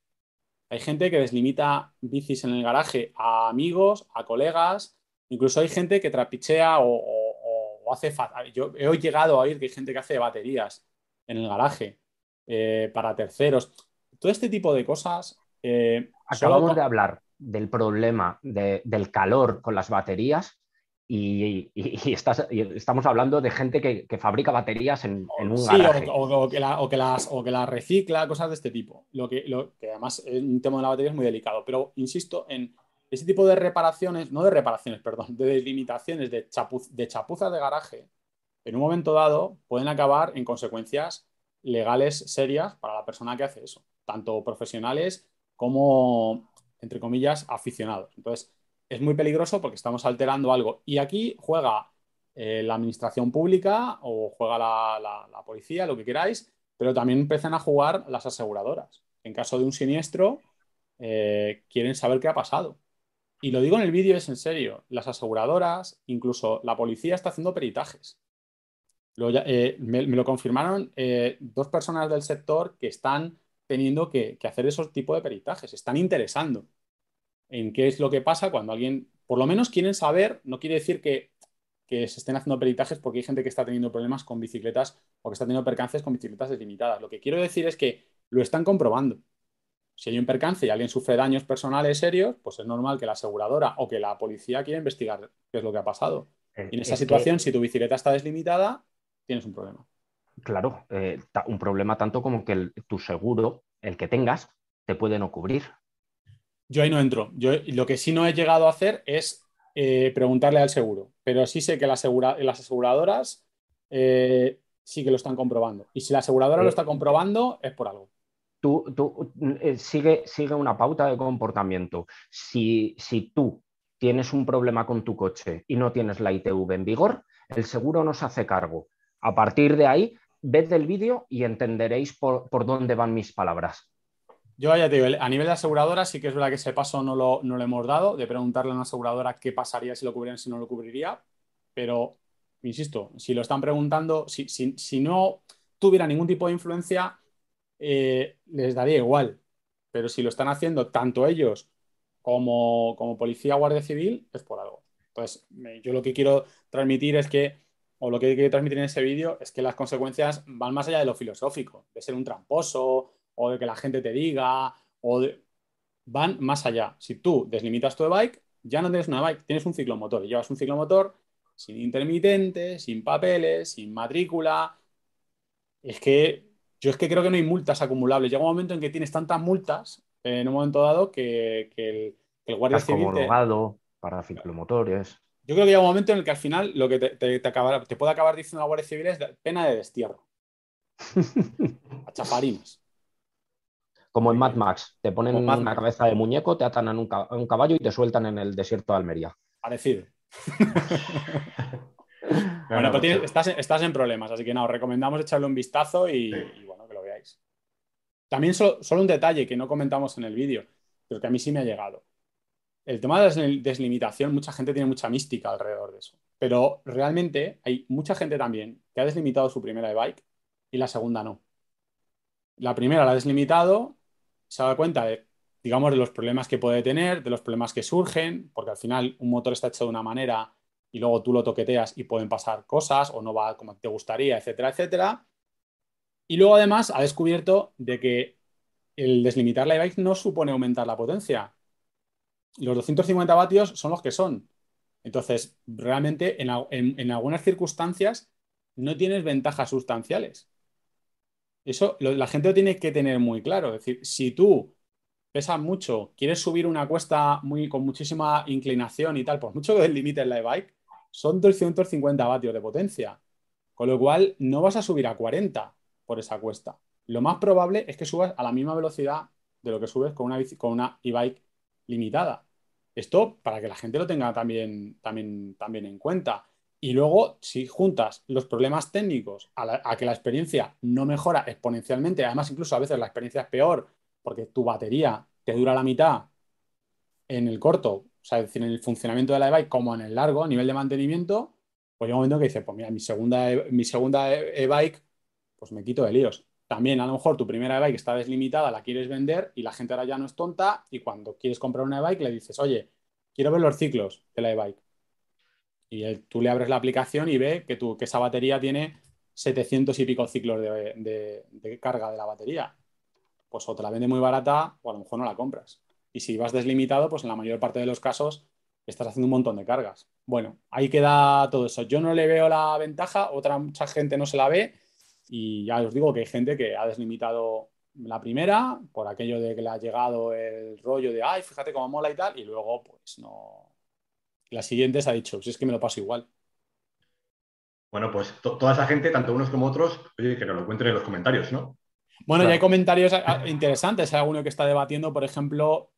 Speaker 1: Hay gente que deslimita bicis en el garaje a amigos, a colegas, incluso hay gente que trapichea o, hace... Yo he llegado a oír que hay gente que hace baterías en el garaje eh, para terceros. Todo este tipo de
Speaker 2: cosas... Acabamos de hablar del problema del calor con las baterías y, estamos hablando de gente que, fabrica baterías en, un garaje.
Speaker 1: O, que las, recicla, cosas de este tipo. Lo que, lo que además un tema de la batería es muy delicado. Pero insisto en ese tipo de reparaciones, no de reparaciones, perdón, de delimitaciones, de, de chapuzas de garaje, en un momento dado pueden acabar en consecuencias legales serias para la persona que hace eso, tanto profesionales como, entre comillas, aficionados. Entonces, es muy peligroso porque estamos alterando algo. Y aquí juega eh, la administración pública o juega la, policía, lo que queráis, pero también empiezan a jugar las aseguradoras. En caso de un siniestro, eh, quieren saber qué ha pasado. Y lo digo en el vídeo, es en serio. Las aseguradoras, incluso la policía está haciendo peritajes. Eh, me, lo confirmaron dos personas del sector que están teniendo que, que hacer esos tipos de peritajes, están interesando en qué es lo que pasa cuando alguien, por lo menos quieren saber, no quiere decir que, se estén haciendo peritajes porque hay gente que está teniendo problemas con bicicletas o que está teniendo percances con bicicletas deslimitadas. Lo que quiero decir es que lo están comprobando. Si hay un percance y alguien sufre daños personales serios, pues es normal que la aseguradora o que la policía quiera investigar qué es lo que ha pasado. Y eh, en esa situación, si tu bicicleta está deslimitada, tienes un problema.
Speaker 2: Claro, eh, un problema tanto como que tu seguro, el que tengas,
Speaker 1: te puede no cubrir. Yo ahí no entro. Yo lo que sí no he llegado a hacer es eh, preguntarle al seguro, pero sí sé que las aseguradoras eh, sí que lo están comprobando. Y si la aseguradora lo está comprobando, es por algo.
Speaker 2: Tú, eh, sigue, sigue una pauta de comportamiento. Si, tú tienes un problema con tu coche y no tienes la ITV en vigor, el seguro no se hace cargo. A partir de ahí, ved el vídeo y entenderéis por dónde van mis palabras.
Speaker 1: Yo ya digo, a nivel de aseguradora sí que es verdad que ese paso no lo, no le hemos dado, de preguntarle a una aseguradora qué pasaría si lo cubrían si no lo cubriría, pero, insisto, si lo están preguntando, si, no tuviera ningún tipo de influencia, eh, les daría igual, pero si lo están haciendo tanto ellos como, como policía guardia civil, es por algo. Entonces, yo lo que quiero transmitir es que, o lo que quiero transmitir en ese vídeo, es que las consecuencias van más allá de lo filosófico, de ser un tramposo, o de que la gente te diga, o van más allá. Si tú deslimitas tu bike, ya no tienes una bike, tienes un ciclomotor. llevas un ciclomotor sin intermitente, sin papeles, sin matrícula. Es que yo es que creo que no hay multas acumulables. Llega un momento en que tienes tantas multas eh, en un momento dado que, el, el, guardia Estás civil.
Speaker 2: para ciclomotores.
Speaker 1: Yo creo que llega un momento en el que al final lo que te, puede acabar diciendo la Guardia Civil es pena de
Speaker 2: destierro. A chaparines. Como en Mad Max, te ponen una cabeza de muñeco, te atan a un, caballo y te sueltan en el desierto de Almería. Parecido. bueno, bueno
Speaker 1: estás, en problemas, así que no, os recomendamos echarle un vistazo y, bueno, que lo veáis. También solo, solo un detalle que no comentamos en el vídeo, pero que a mí sí me ha llegado. El tema de la deslimitación, mucha gente tiene mucha mística alrededor de eso. Pero realmente hay mucha gente también que ha deslimitado su primera e-bike y la segunda no. La primera la ha deslimitado se ha dado cuenta de, digamos, de los problemas que puede tener, de los problemas que surgen, porque al final un motor está hecho de una manera y luego tú lo toqueteas y pueden pasar cosas o no va como te gustaría, etcétera, etcétera. Y luego además ha descubierto de que el deslimitar la e no supone aumentar la potencia. Los 250 vatios son los que son. Entonces, realmente en algunas circunstancias no tienes ventajas sustanciales. Eso la gente lo tiene que tener muy claro. Es decir, si tú pesas mucho, quieres subir una cuesta muy, con muchísima inclinación y tal, pues mucho que en la e-bike, son 250 vatios de potencia. Con lo cual, no vas a subir a 40 por esa cuesta. Lo más probable es que subas a la misma velocidad de lo que subes con una, con una e-bike limitada. Esto para que la gente lo tenga también, también, también en cuenta. Y luego, si juntas los problemas técnicos a, que la experiencia no mejora exponencialmente, además incluso a veces la experiencia es peor porque tu batería te dura la mitad en el corto, o sea, es decir, en el funcionamiento de la e-bike como en el largo, a nivel de mantenimiento, pues llega un momento que dices, pues mira, mi segunda, e-, mi segunda e-, e-bike, pues me quito de líos. También a lo mejor tu primera e-bike está deslimitada, la quieres vender y la gente ahora ya no es tonta y cuando quieres comprar una e-bike le dices, oye, quiero ver los ciclos de la e-bike y tú le abres la aplicación y ve que, tú, que esa batería tiene 700 y pico ciclos de, carga de la batería. Pues o te la vende muy barata o a lo mejor no la compras. Y si vas deslimitado, pues en la mayor parte de los casos estás haciendo un montón de cargas. Bueno, ahí queda todo eso. Yo no le veo la ventaja, otra mucha gente no se la ve y ya os digo que hay gente que ha deslimitado la primera por aquello de que le ha llegado el rollo de, ay, fíjate cómo mola y tal, y luego pues no, siguiente se ha dicho, si es que me lo paso igual. Bueno, pues toda esa gente, tanto unos como
Speaker 3: otros, oye, que nos lo cuenten en los comentarios, ¿no? Bueno, y hay
Speaker 1: comentarios ah, ah, interesantes. Hay alguno que está debatiendo, por ejemplo,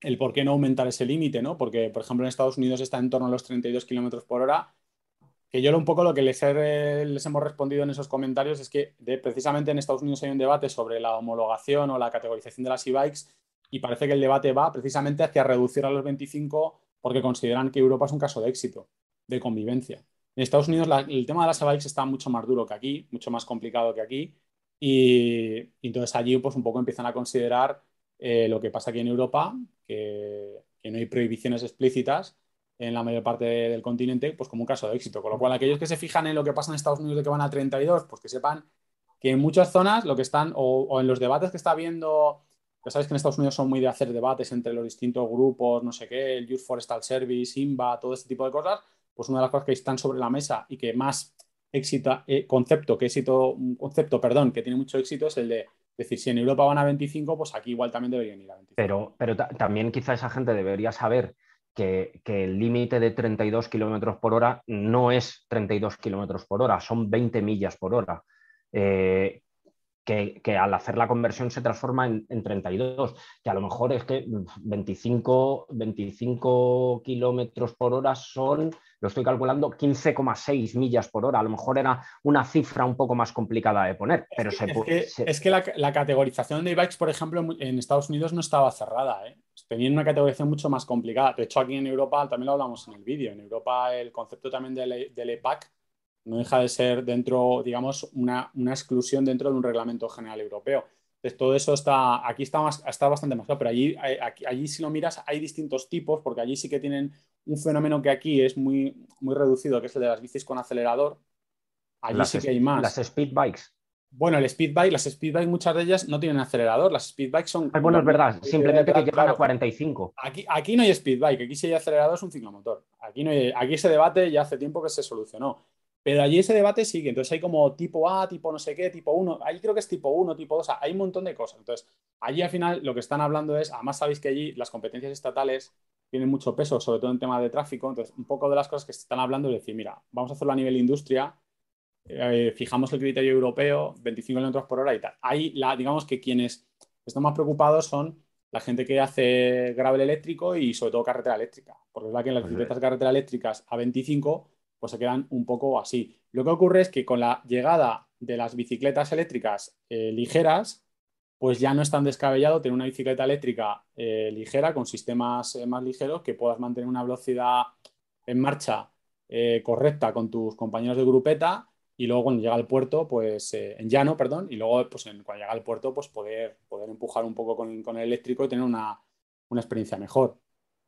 Speaker 1: el por qué no aumentar ese límite, ¿no? Porque, por ejemplo, en Estados Unidos está en torno a los 32 kilómetros por hora. Que yo un poco lo que les, hemos respondido en esos comentarios es que precisamente en Estados Unidos hay un debate sobre la homologación o la categorización de las e-bikes y parece que el debate va precisamente hacia reducir a los 25 porque consideran que Europa es un caso de éxito, de convivencia. En Estados Unidos el tema de las e está mucho más duro que aquí, mucho más complicado que aquí, y, entonces allí pues un poco empiezan a considerar eh, lo que pasa aquí en Europa, que, no hay prohibiciones explícitas en la mayor parte del continente, pues como un caso de éxito. Con lo cual, aquellos que se fijan en lo que pasa en Estados Unidos de que van a 32, pues que sepan que en muchas zonas lo que están, o, o en los debates que está habiendo ya sabes que en Estados Unidos son muy de hacer debates entre los distintos grupos, no sé qué, el Youth Forestal Service, INVA, todo este tipo de cosas. Pues una de las cosas que están sobre la mesa y que más éxito, eh, concepto, que éxito, concepto, perdón, que tiene mucho éxito es el de decir, si en Europa van a 25, pues aquí igual también
Speaker 2: deberían ir a 25. Pero, pero también quizá esa gente debería saber que, el límite de 32 kilómetros por hora no es 32 kilómetros por hora, son 20 millas por hora. Eh, que, al hacer la conversión se transforma en, 32, que a lo mejor es que 25, 25 kilómetros por hora son, lo estoy calculando, 15,6 millas por hora. A lo mejor era una cifra un poco más complicada de poner, pero es que,
Speaker 1: se, es que, la, categorización de bikes por ejemplo, en Estados Unidos no estaba cerrada, ¿eh? tenían una categorización mucho más complicada. De hecho, aquí en Europa también lo hablamos en el vídeo. En Europa el concepto también del, EPAC, e no deja de ser dentro, digamos, una, exclusión dentro de un reglamento general europeo. Entonces, todo eso está, aquí está, más, está bastante más claro, pero allí, eh, aquí, allí si lo miras hay distintos tipos, porque allí sí que tienen un fenómeno que aquí es muy, muy reducido, que es el de las bicis con acelerador. Allí sí que hay más. Las speed bikes. Bueno, el speed bike, las speed muchas de ellas no tienen acelerador, las speed bikes son... bueno, es verdad, simplemente que llegan a
Speaker 2: 45. Aquí,
Speaker 1: aquí no hay speed bike, aquí si hay acelerador es un ciclomotor. Aquí, no aquí ese debate ya hace tiempo que se solucionó. Pero allí ese debate sigue. Entonces hay como tipo A, tipo no sé qué, tipo 1. Ahí creo que es tipo 1, tipo 2. hay un montón de cosas. Entonces, allí al final lo que están hablando es, además sabéis que allí las competencias estatales tienen mucho peso, sobre todo en tema de tráfico. Entonces, un poco de las cosas que se están hablando es decir, mira, vamos a hacerlo a nivel industria, eh, fijamos el criterio europeo, 25 km por hora y tal. Ahí, la, digamos que quienes están más preocupados son la gente que hace gravel eléctrico y sobre todo carretera eléctrica. Porque es verdad que en las bicicletas carretera eléctricas a 25 pues se quedan un poco así. Lo que ocurre es que con la llegada de las bicicletas eléctricas eh, ligeras, pues ya no es tan descabellado tener una bicicleta eléctrica eh, ligera con sistemas eh, más ligeros que puedas mantener una velocidad en marcha correcta con tus compañeros de grupeta y luego cuando llega al puerto, pues en llano, perdón, y luego pues, cuando llega al puerto, pues poder, poder empujar un poco con, el eléctrico y tener una experiencia mejor.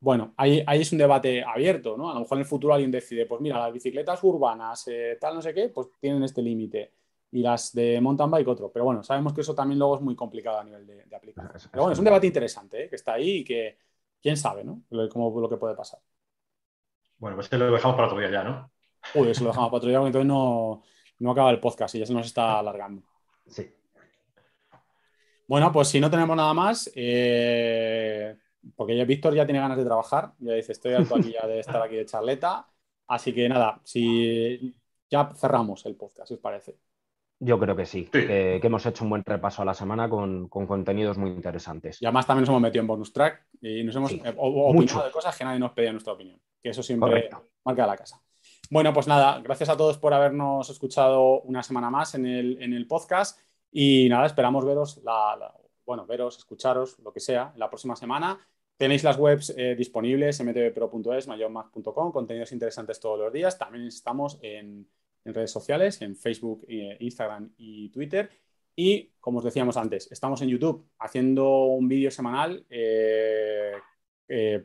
Speaker 1: Bueno, ahí, es un debate abierto, ¿no? A lo mejor en el futuro alguien decide, pues mira, las bicicletas urbanas, eh, tal, no sé qué, pues tienen este límite. Y las de mountain bike otro. Pero bueno, sabemos que eso también luego es muy complicado a nivel de, aplicar. aplicación. Pero bueno, es un debate interesante, ¿eh? que está ahí y que quién sabe, ¿no? Lo, lo que puede pasar.
Speaker 3: Bueno, pues que lo dejamos para otro día ya, ¿no?
Speaker 1: Uy, eso lo dejamos para otro día porque entonces no, no acaba el podcast y ya se nos está alargando. Sí. Bueno, pues si no tenemos nada más, eh, porque ya Víctor ya tiene ganas de trabajar, ya dice, estoy alto aquí ya de estar aquí de charleta. Así que nada, si ya cerramos el podcast, os parece.
Speaker 2: Yo creo que sí, Que, hemos hecho un buen repaso a la semana con, contenidos muy interesantes. Y además
Speaker 1: también nos hemos metido en bonus track y nos hemos eh, opinado de cosas que nadie nos pedía nuestra opinión, que eso siempre marca la casa. Bueno, pues nada, gracias a todos por habernos escuchado una semana más en el, podcast y nada, esperamos veros la bueno, veros, escucharos, lo que sea, la próxima semana. Tenéis las webs eh, disponibles, mtvpro.es, mayormac.com, contenidos interesantes todos los días. También estamos en, redes sociales, en Facebook, eh, Instagram y Twitter. Y, como os decíamos antes, estamos en YouTube haciendo un vídeo semanal eh,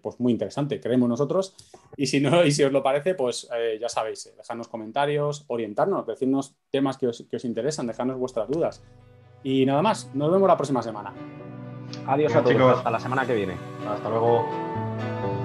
Speaker 1: pues muy interesante, creemos nosotros. Y si no, y si os lo parece, pues ya sabéis, dejarnos dejadnos comentarios, orientarnos, decirnos temas que os, que os interesan, dejadnos vuestras dudas. Y nada más, nos vemos la próxima semana. Adiós a todos, hasta
Speaker 3: la semana que viene. Hasta luego.